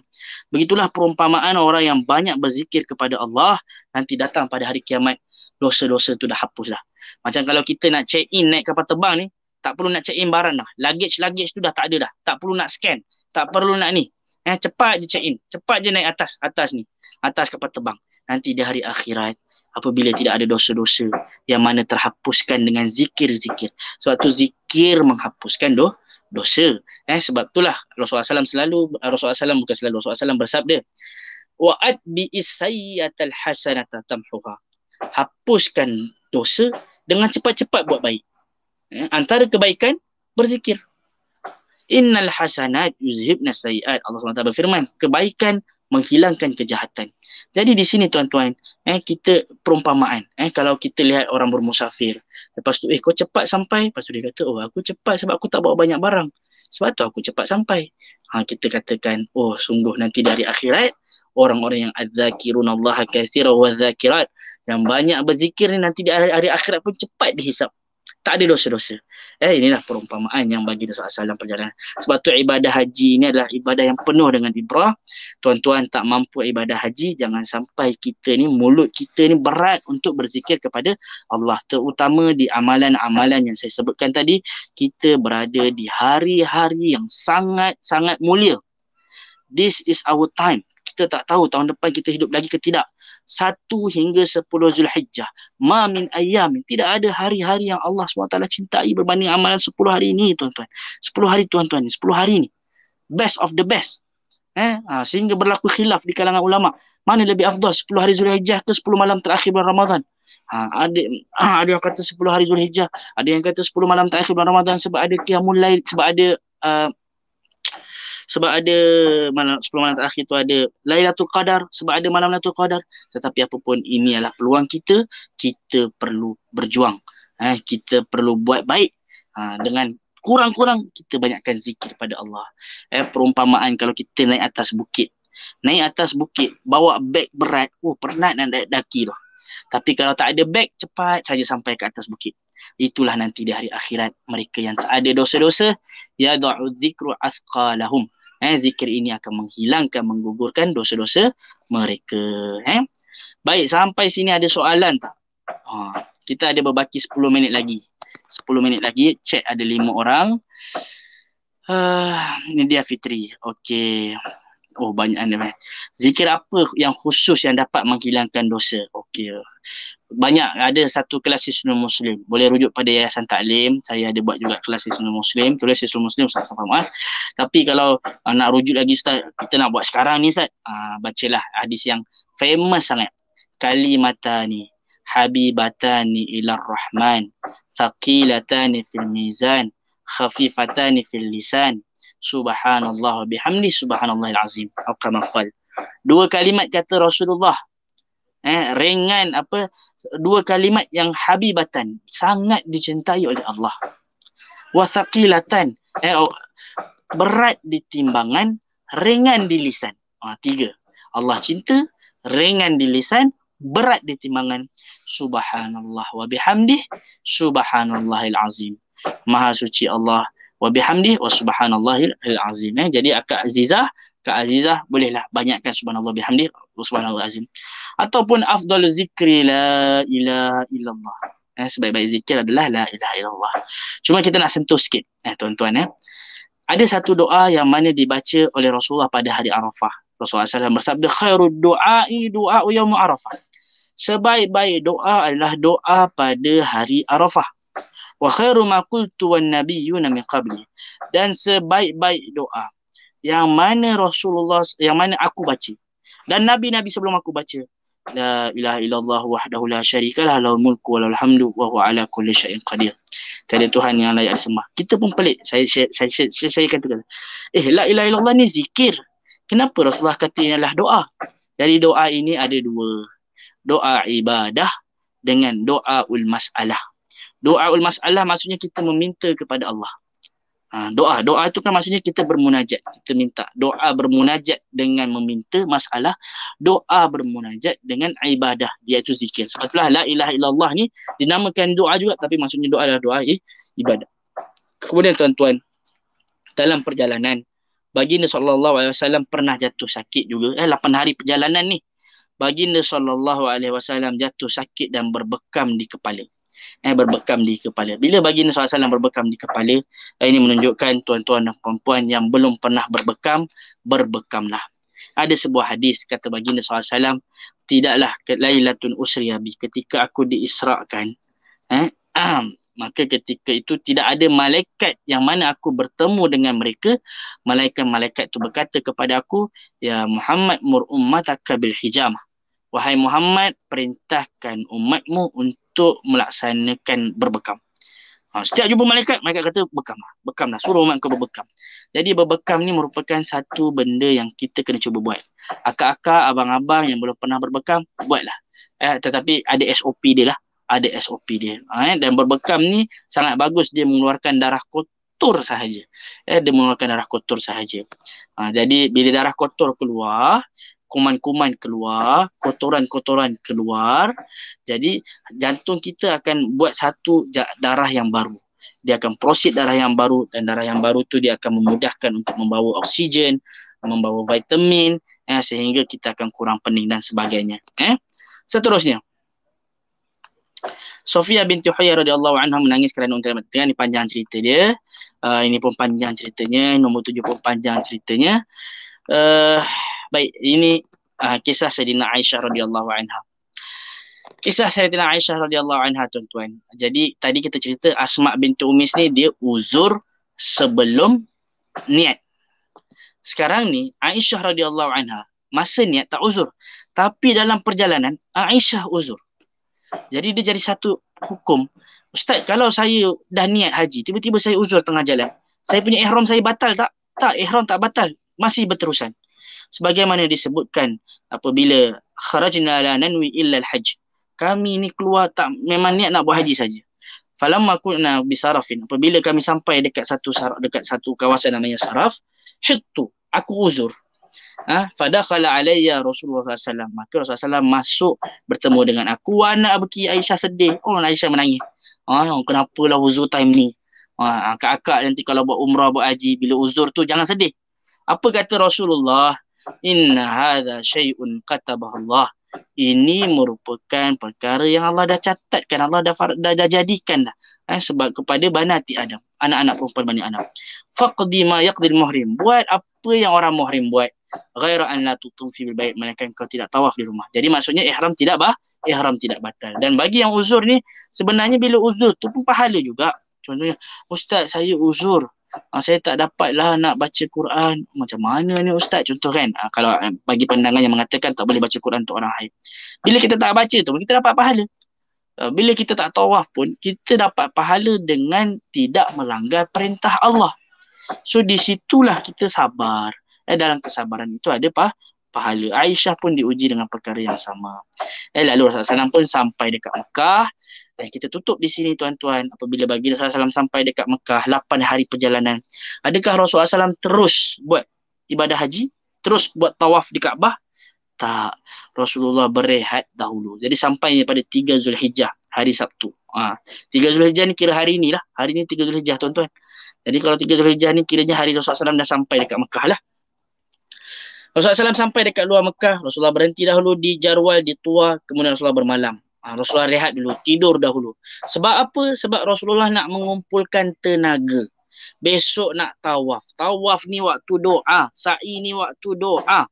begitulah perumpamaan orang yang banyak berzikir kepada Allah nanti datang pada hari kiamat dosa-dosa tu dah hapus dah macam kalau kita nak check in naik kapal terbang ni tak perlu nak check in barang lah. luggage-luggage tu dah tak ada dah tak perlu nak scan tak perlu nak ni Eh, cepat je check in. Cepat je naik atas atas ni atas kapal terbang nanti di hari akhirat apabila tidak ada dosa-dosa yang mana terhapuskan dengan zikir-zikir. Sebab tu zikir menghapuskan do dosa. Eh, sebab itulah Rasulullah SAW selalu, Rasulullah SAW bukan selalu, Rasulullah SAW bersabda, Wa'ad bi'isayyatal hasanata tamhuha. Hapuskan dosa dengan cepat-cepat buat baik. Eh, antara kebaikan, berzikir. Innal hasanat yuzhibna sayyat. Allah SWT berfirman, kebaikan menghilangkan kejahatan. Jadi di sini tuan-tuan, eh kita perumpamaan, eh kalau kita lihat orang bermusafir, lepas tu eh kau cepat sampai, lepas tu dia kata, "Oh, aku cepat sebab aku tak bawa banyak barang." Sebab tu aku cepat sampai. Ha, kita katakan, oh sungguh nanti dari akhirat, orang-orang yang adzakirun Allah kathira wa zakirat, yang banyak berzikir ni nanti di hari akhirat pun cepat dihisap tak ada dosa-dosa. Eh, inilah perumpamaan yang bagi dosa asal dalam perjalanan. Sebab tu ibadah haji ini adalah ibadah yang penuh dengan ibrah. Tuan-tuan tak mampu ibadah haji, jangan sampai kita ni, mulut kita ni berat untuk berzikir kepada Allah. Terutama di amalan-amalan yang saya sebutkan tadi, kita berada di hari-hari yang sangat-sangat mulia. This is our time kita tak tahu tahun depan kita hidup lagi ke tidak. Satu hingga sepuluh Zulhijjah. Ma min ayam. Tidak ada hari-hari yang Allah SWT cintai berbanding amalan sepuluh hari ini tuan-tuan. Sepuluh hari tuan-tuan ini. Sepuluh hari ini. Best of the best. Eh? Ha, sehingga berlaku khilaf di kalangan ulama. Mana lebih afdal? Sepuluh hari Zulhijjah ke sepuluh malam terakhir bulan Ramadan? Ha, ada, ada yang kata sepuluh hari Zulhijjah. Ada yang kata sepuluh malam terakhir bulan Ramadan sebab ada Qiyamul Lail. Sebab ada uh, sebab ada malam 10 malam terakhir tu ada Lailatul Qadar sebab ada malam Lailatul Qadar tetapi apapun ini adalah peluang kita kita perlu berjuang eh kita perlu buat baik ha, dengan kurang-kurang kita banyakkan zikir pada Allah eh perumpamaan kalau kita naik atas bukit naik atas bukit bawa beg berat oh penat dan daki tu tapi kalau tak ada beg cepat saja sampai ke atas bukit itulah nanti di hari akhirat mereka yang tak ada dosa-dosa ya da'u dzikru asqalahum eh zikir ini akan menghilangkan menggugurkan dosa-dosa mereka eh baik sampai sini ada soalan tak ha, kita ada berbaki 10 minit lagi 10 minit lagi chat ada 5 orang ha, ini dia Fitri okey oh banyak aneh. Zikir apa yang khusus yang dapat menghilangkan dosa? Okey. Banyak ada satu kelas di Sunnah Muslim. Boleh rujuk pada Yayasan Taklim. Saya ada buat juga kelas di Sunnah Muslim. Tulis di Sunnah Muslim Ustaz Safa Mu'ad. Tapi kalau uh, nak rujuk lagi Ustaz, kita nak buat sekarang ni Ustaz. Uh, bacalah hadis yang famous sangat. Kalimatani habibatani ila rahman thaqilatani fil mizan khafifatani fil lisan subhanallah wa bihamdi subhanallahil azim al dua kalimat kata Rasulullah eh ringan apa dua kalimat yang habibatan sangat dicintai oleh Allah wasaqilatan eh oh, berat di timbangan ringan di lisan ah, tiga Allah cinta ringan di lisan berat di timbangan subhanallah wa bihamdi subhanallahil azim maha suci Allah wa bihamdih wa subhanallahil azim eh jadi akak azizah akak azizah bolehlah banyakkan subhanallah bihamdi, wa subhanallah azim ataupun afdal zikri la ilaha illallah eh sebaik-baik zikir adalah la ilaha illallah cuma kita nak sentuh sikit eh tuan-tuan eh ada satu doa yang mana dibaca oleh Rasulullah pada hari Arafah Rasulullah SAW bersabda khairud du'ai du'a yaum Arafah sebaik-baik doa adalah doa pada hari Arafah wa khairu ma qultu wan nabiyyuna min qabli dan sebaik-baik doa yang mana Rasulullah yang mana aku baca dan nabi-nabi sebelum aku baca la ilaha illallah wahdahu la syarikalah lahul mulku walahul hamdu wa huwa ala kulli syai'in qadir tiada tuhan yang layak disembah kita pun pelik saya saya saya, saya, saya kata eh la ilaha illallah ni zikir kenapa Rasulullah kata ini adalah doa jadi doa ini ada dua doa ibadah dengan doa ul masalah Doaul masalah maksudnya kita meminta kepada Allah. Ha, doa, doa itu kan maksudnya kita bermunajat, kita minta. Doa bermunajat dengan meminta masalah, doa bermunajat dengan ibadah, iaitu zikir. Sebab la ilaha illallah ni dinamakan doa juga tapi maksudnya doa adalah doa eh, ibadah. Kemudian tuan-tuan, dalam perjalanan, baginda sallallahu alaihi pernah jatuh sakit juga. Eh, 8 hari perjalanan ni, baginda sallallahu alaihi jatuh sakit dan berbekam di kepala eh, berbekam di kepala. Bila baginda SAW berbekam di kepala, eh, ini menunjukkan tuan-tuan dan perempuan yang belum pernah berbekam, berbekamlah. Ada sebuah hadis kata baginda SAW, tidaklah usri Usriyabi ketika aku diisrakan, eh, um, maka ketika itu tidak ada malaikat yang mana aku bertemu dengan mereka malaikat-malaikat itu berkata kepada aku ya Muhammad mur ummataka bil hijamah wahai Muhammad perintahkan umatmu untuk untuk melaksanakan berbekam. Ha, setiap jumpa malaikat, malaikat kata bekam lah. Bekam lah. suruh orang kau berbekam. Jadi berbekam ni merupakan satu benda yang kita kena cuba buat. Akak-akak, abang-abang yang belum pernah berbekam, buatlah. Eh, tetapi ada SOP dia lah, ada SOP dia. Ha, eh? dan berbekam ni sangat bagus, dia mengeluarkan darah kotor sahaja. Eh, dia mengeluarkan darah kotor sahaja. Ha, jadi bila darah kotor keluar, kuman-kuman keluar, kotoran-kotoran keluar. Jadi jantung kita akan buat satu darah yang baru. Dia akan proses darah yang baru dan darah yang baru tu dia akan memudahkan untuk membawa oksigen, membawa vitamin eh, sehingga kita akan kurang pening dan sebagainya. Eh. Seterusnya. Sofia binti Huyai radhiyallahu anha menangis kerana untuk mati. Ini panjang cerita dia. Uh, ini pun panjang ceritanya, nombor tujuh pun panjang ceritanya. Uh, Baik, ini uh, kisah Sayyidina Aisyah radhiyallahu anha. Kisah Sayyidina Aisyah radhiyallahu anha tuan-tuan. Jadi tadi kita cerita Asma binti Umis ni dia uzur sebelum niat. Sekarang ni Aisyah radhiyallahu anha masa niat tak uzur. Tapi dalam perjalanan Aisyah uzur. Jadi dia jadi satu hukum. Ustaz, kalau saya dah niat haji, tiba-tiba saya uzur tengah jalan. Saya punya ihram saya batal tak? Tak, ihram tak batal. Masih berterusan sebagaimana disebutkan apabila kharajna la nanwi illa al-hajj kami ni keluar tak memang niat nak buat haji saja falam aku nak bisarafin apabila kami sampai dekat satu saraf dekat satu kawasan namanya saraf hittu aku uzur ha fadakhala alayya rasulullah sallallahu maka rasulullah masuk bertemu dengan aku wana abki aisyah sedih oh aisyah menangis ah ha, kenapa lah uzur time ni ha, akak-akak nanti kalau buat umrah buat haji bila uzur tu jangan sedih apa kata rasulullah Inna hadha syai'un katabah Allah. Ini merupakan perkara yang Allah dah catatkan, Allah dah, far, dah, dah jadikan dah. Eh, sebab kepada banati Adam, anak-anak perempuan Bani Adam. Faqdi ma yaqdil muhrim. Buat apa yang orang muhrim buat. Ghaira an tutup tutufi baik mereka yang tidak tawaf di rumah. Jadi maksudnya ihram tidak bah, ihram tidak batal. Dan bagi yang uzur ni sebenarnya bila uzur tu pun pahala juga. Contohnya, ustaz saya uzur uh, saya tak dapatlah nak baca Quran macam mana ni ustaz contoh kan uh, kalau ah, bagi pandangan yang mengatakan tak boleh baca Quran untuk orang haid bila kita tak baca tu kita dapat pahala uh, bila kita tak tawaf pun kita dapat pahala dengan tidak melanggar perintah Allah so di situlah kita sabar eh, dalam kesabaran itu ada pah pahala. Aisyah pun diuji dengan perkara yang sama. Eh, lalu Rasulullah SAW pun sampai dekat Mekah. Eh, kita tutup di sini tuan-tuan apabila baginda SAW sampai dekat Mekah 8 hari perjalanan. Adakah Rasulullah SAW terus buat ibadah haji? Terus buat tawaf di Kaabah? Tak. Rasulullah berehat dahulu. Jadi sampai pada 3 Zulhijjah hari Sabtu. Ha. 3 Zulhijjah ni kira hari lah. Hari ni 3 Zulhijjah tuan-tuan. Jadi kalau 3 Zulhijjah ni kiranya hari Rasulullah SAW dah sampai dekat Mekah lah. Rasulullah SAW sampai dekat luar Mekah. Rasulullah berhenti dahulu di Jarwal, di Tua. Kemudian Rasulullah bermalam. Ah, Rasulullah rehat dulu, tidur dahulu. Sebab apa? Sebab Rasulullah nak mengumpulkan tenaga. Besok nak tawaf. Tawaf ni waktu doa. Sa'i ni waktu doa.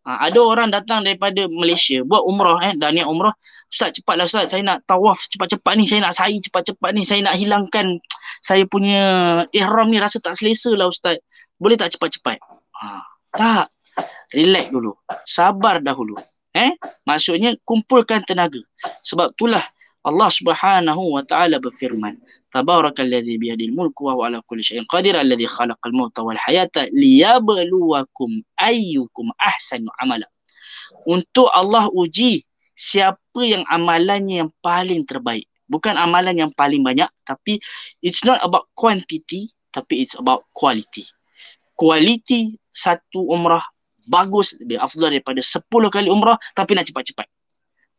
Ha, ada orang datang daripada Malaysia buat umrah eh dan niat umrah ustaz cepatlah ustaz saya nak tawaf cepat-cepat ni saya nak sa'i cepat-cepat ni saya nak hilangkan saya punya ihram ni rasa tak selesa lah ustaz boleh tak cepat-cepat ha, tak relax dulu sabar dahulu Eh? Maksudnya kumpulkan tenaga. Sebab itulah Allah Subhanahu wa taala berfirman, "Tabarakallazi biyadil mulku wa huwa ala kulli syai'in qadir allazi khalaqal mauta wal hayata liyabluwakum ayyukum ahsanu amala." Untuk Allah uji siapa yang amalannya yang paling terbaik. Bukan amalan yang paling banyak tapi it's not about quantity tapi it's about quality. Quality satu umrah, bagus lebih afdal daripada 10 kali umrah tapi nak cepat-cepat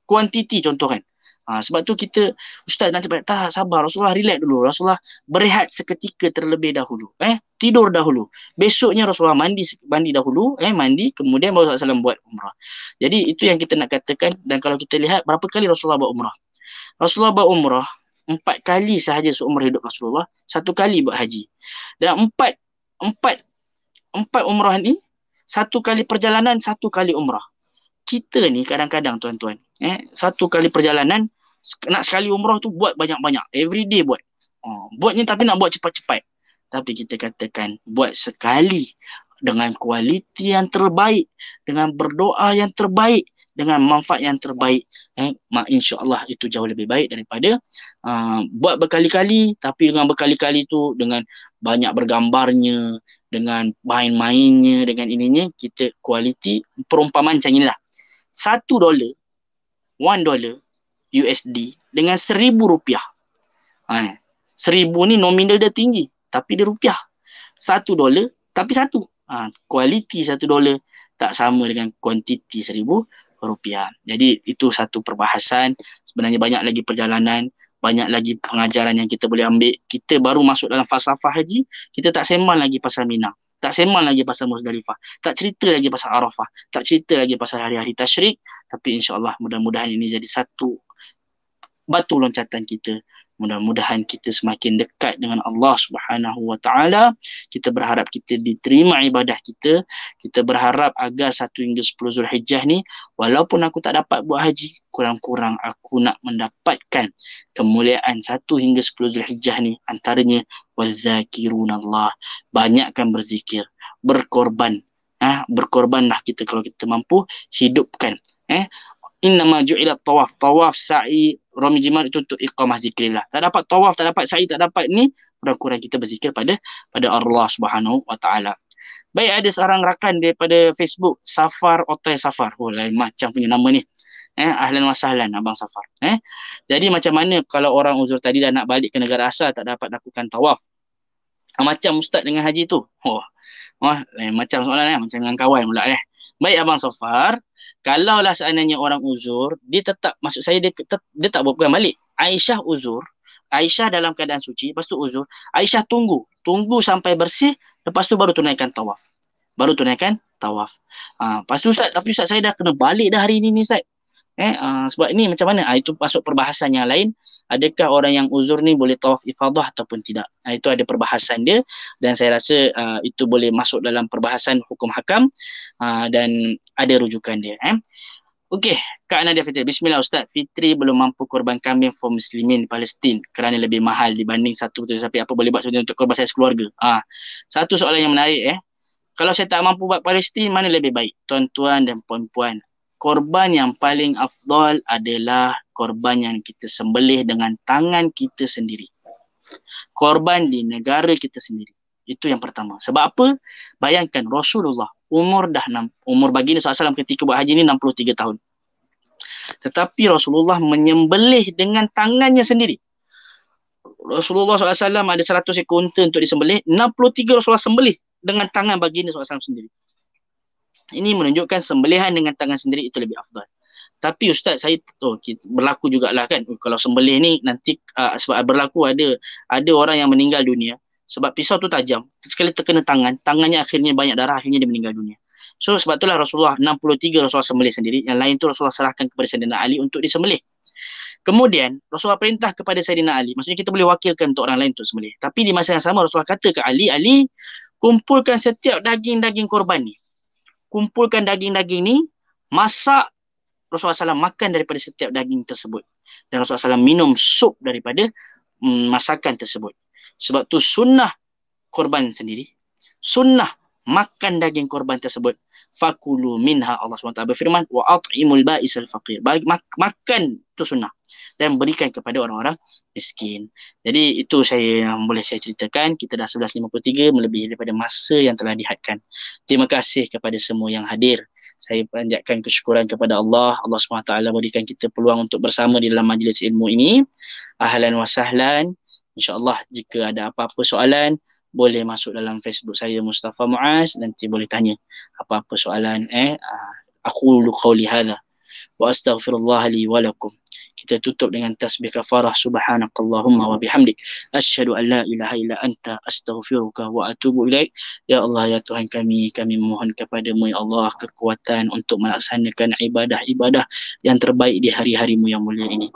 kuantiti contoh kan ha, sebab tu kita ustaz nak cepat tak sabar Rasulullah relax dulu Rasulullah berehat seketika terlebih dahulu eh tidur dahulu besoknya Rasulullah mandi mandi dahulu eh mandi kemudian baru Rasulullah buat umrah jadi itu yang kita nak katakan dan kalau kita lihat berapa kali Rasulullah buat umrah Rasulullah buat umrah empat kali sahaja seumur hidup Rasulullah satu kali buat haji dan empat empat empat umrah ni satu kali perjalanan satu kali umrah kita ni kadang-kadang tuan-tuan eh satu kali perjalanan nak sekali umrah tu buat banyak-banyak every day buat oh buatnya tapi nak buat cepat-cepat tapi kita katakan buat sekali dengan kualiti yang terbaik dengan berdoa yang terbaik dengan manfaat yang terbaik eh mak insyaallah itu jauh lebih baik daripada uh, buat berkali-kali tapi dengan berkali-kali tu dengan banyak bergambarnya dengan main-mainnya dengan ininya kita kualiti perumpamaan macam inilah satu dolar one dolar USD dengan seribu rupiah ha, seribu ni nominal dia tinggi tapi dia rupiah satu dolar tapi satu ha, kualiti satu dolar tak sama dengan kuantiti seribu rupiah. Jadi itu satu perbahasan. Sebenarnya banyak lagi perjalanan banyak lagi pengajaran yang kita boleh ambil. Kita baru masuk dalam falsafah haji, kita tak sembang lagi pasal Mina. Tak sembang lagi pasal Musdalifah, Tak cerita lagi pasal Arafah. Tak cerita lagi pasal hari-hari tashrik. Tapi insyaAllah mudah-mudahan ini jadi satu batu loncatan kita mudah-mudahan kita semakin dekat dengan Allah Subhanahu wa taala kita berharap kita diterima ibadah kita kita berharap agar satu hingga 10 Zulhijjah ni walaupun aku tak dapat buat haji kurang-kurang aku nak mendapatkan kemuliaan satu hingga 10 Zulhijjah ni antaranya wazakirunallah banyakkan berzikir berkorban ah ha, berkorbanlah kita kalau kita mampu hidupkan eh inna ma ju'ilat tawaf tawaf sa'i romi jimat itu untuk iqamah zikrillah tak dapat tawaf tak dapat sa'i tak dapat ni kurang-kurang kita berzikir pada pada Allah Subhanahu wa taala baik ada seorang rakan daripada Facebook Safar Otai Safar oh lain macam punya nama ni eh ahlan wa sahlan abang Safar eh jadi macam mana kalau orang uzur tadi dah nak balik ke negara asal tak dapat lakukan tawaf macam ustaz dengan haji tu oh Wah, lain macam soalan eh. Macam dengan kawan pula eh. Baik Abang Sofar, kalau kalaulah seandainya orang uzur, dia tetap, maksud saya dia, tet, dia tak buat pegang balik. Aisyah uzur, Aisyah dalam keadaan suci, lepas tu uzur, Aisyah tunggu, tunggu sampai bersih, lepas tu baru tunaikan tawaf. Baru tunaikan tawaf. Ah, uh, lepas tu Ustaz, tapi Ustaz saya dah kena balik dah hari ini ni Ustaz. Eh, uh, sebab ini macam mana? Uh, itu masuk perbahasan yang lain. Adakah orang yang uzur ni boleh tawaf ifadah ataupun tidak? Uh, itu ada perbahasan dia dan saya rasa uh, itu boleh masuk dalam perbahasan hukum hakam uh, dan ada rujukan dia. Eh. Okey, Kak Nadia Fitri. Bismillah Ustaz. Fitri belum mampu korban kambing for muslimin Palestin kerana lebih mahal dibanding satu betul sapi. Apa boleh buat untuk korban saya sekeluarga? Ah, satu soalan yang menarik eh. Kalau saya tak mampu buat Palestin, mana lebih baik? Tuan-tuan dan puan-puan, korban yang paling afdal adalah korban yang kita sembelih dengan tangan kita sendiri. Korban di negara kita sendiri. Itu yang pertama. Sebab apa? Bayangkan Rasulullah umur dah enam, umur bagi Nabi SAW ketika buat haji ni 63 tahun. Tetapi Rasulullah menyembelih dengan tangannya sendiri. Rasulullah SAW ada 100 ekor untuk disembelih. 63 Rasulullah sembelih dengan tangan bagi baginda SAW sendiri ini menunjukkan sembelihan dengan tangan sendiri itu lebih afdal tapi ustaz saya oh, berlaku jugalah kan kalau sembelih ni nanti uh, sebab berlaku ada ada orang yang meninggal dunia sebab pisau tu tajam sekali terkena tangan tangannya akhirnya banyak darah akhirnya dia meninggal dunia so sebab itulah Rasulullah 63 Rasulullah sembelih sendiri yang lain tu Rasulullah serahkan kepada Sayyidina Ali untuk disembelih kemudian Rasulullah perintah kepada Sayyidina Ali maksudnya kita boleh wakilkan untuk orang lain untuk sembelih tapi di masa yang sama Rasulullah kata ke Ali Ali kumpulkan setiap daging-daging korban ni kumpulkan daging-daging ni, masak Rasulullah SAW makan daripada setiap daging tersebut. Dan Rasulullah SAW minum sup daripada mm, masakan tersebut. Sebab tu sunnah korban sendiri, sunnah makan daging korban tersebut fakulu minha Allah SWT berfirman wa at'imul ba'isal faqir Bagi, makan itu sunnah dan berikan kepada orang-orang miskin jadi itu saya yang boleh saya ceritakan kita dah 11.53 melebihi daripada masa yang telah dihadkan terima kasih kepada semua yang hadir saya panjatkan kesyukuran kepada Allah Allah SWT berikan kita peluang untuk bersama di dalam majlis ilmu ini ahlan wa sahlan InsyaAllah jika ada apa-apa soalan boleh masuk dalam Facebook saya Mustafa Muaz nanti boleh tanya apa-apa soalan eh aku ah, lu qauli hadha wa astaghfirullah li kita tutup dengan tasbih kafarah subhanakallahumma wa bihamdik asyhadu alla ilaha illa anta astaghfiruka wa atubu ilaik ya Allah ya Tuhan kami kami mohon kepadamu ya Allah kekuatan untuk melaksanakan ibadah-ibadah yang terbaik di hari-harimu yang mulia ini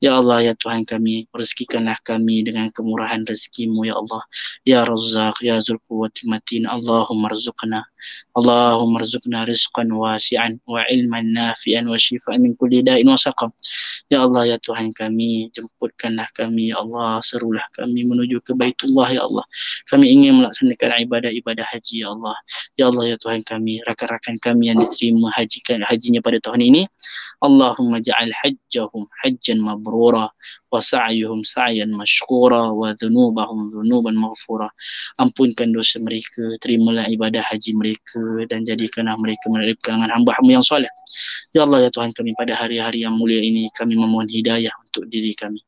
ya Allah ya Tuhan kami rezekikanlah kami dengan kemurahan rezekimu ya Allah ya Razzaq ya Zul Quwwatil Matin Allahumma rzuqna Allahumma rzuqna rizqan wasi'an wa ilman nafi'an wa shifa'an min kulli da'in wa saqam ya Allah Allah ya Tuhan kami jemputkanlah kami ya Allah serulah kami menuju ke Baitullah ya Allah kami ingin melaksanakan ibadah-ibadah haji ya Allah ya Allah ya Tuhan kami rakan-rakan kami yang diterima haji hajinya pada tahun ini Allahumma ja'al hajjahum hajjan mabrura wa sa'yuhum sa'yan mashkura wa dhunubahum dhunuban maghfura ampunkan dosa mereka terimalah ibadah haji mereka dan jadikanlah mereka menerima kalangan hamba-hamba yang soleh ya Allah ya Tuhan kami pada hari-hari yang mulia ini kami mohon hidayah untuk diri kami,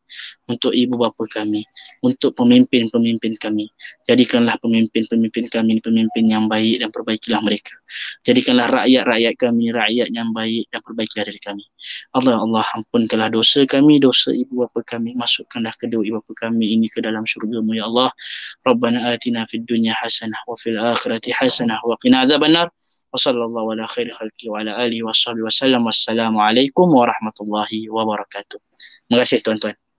untuk ibu bapa kami, untuk pemimpin-pemimpin kami. Jadikanlah pemimpin-pemimpin kami pemimpin yang baik dan perbaikilah mereka. Jadikanlah rakyat-rakyat kami rakyat yang baik dan perbaikilah diri kami. Allah Allah ampun ampunkanlah dosa kami, dosa ibu bapa kami. Masukkanlah kedua ibu bapa kami ini ke dalam syurga-Mu ya Allah. Rabbana atina fid dunya hasanah wa fil akhirati hasanah wa qina azabannar. Wassalamualaikum warahmatullahi wabarakatuh. Wassalamualaikum warahmatullahi wabarakatuh. Terima kasih tuan-tuan.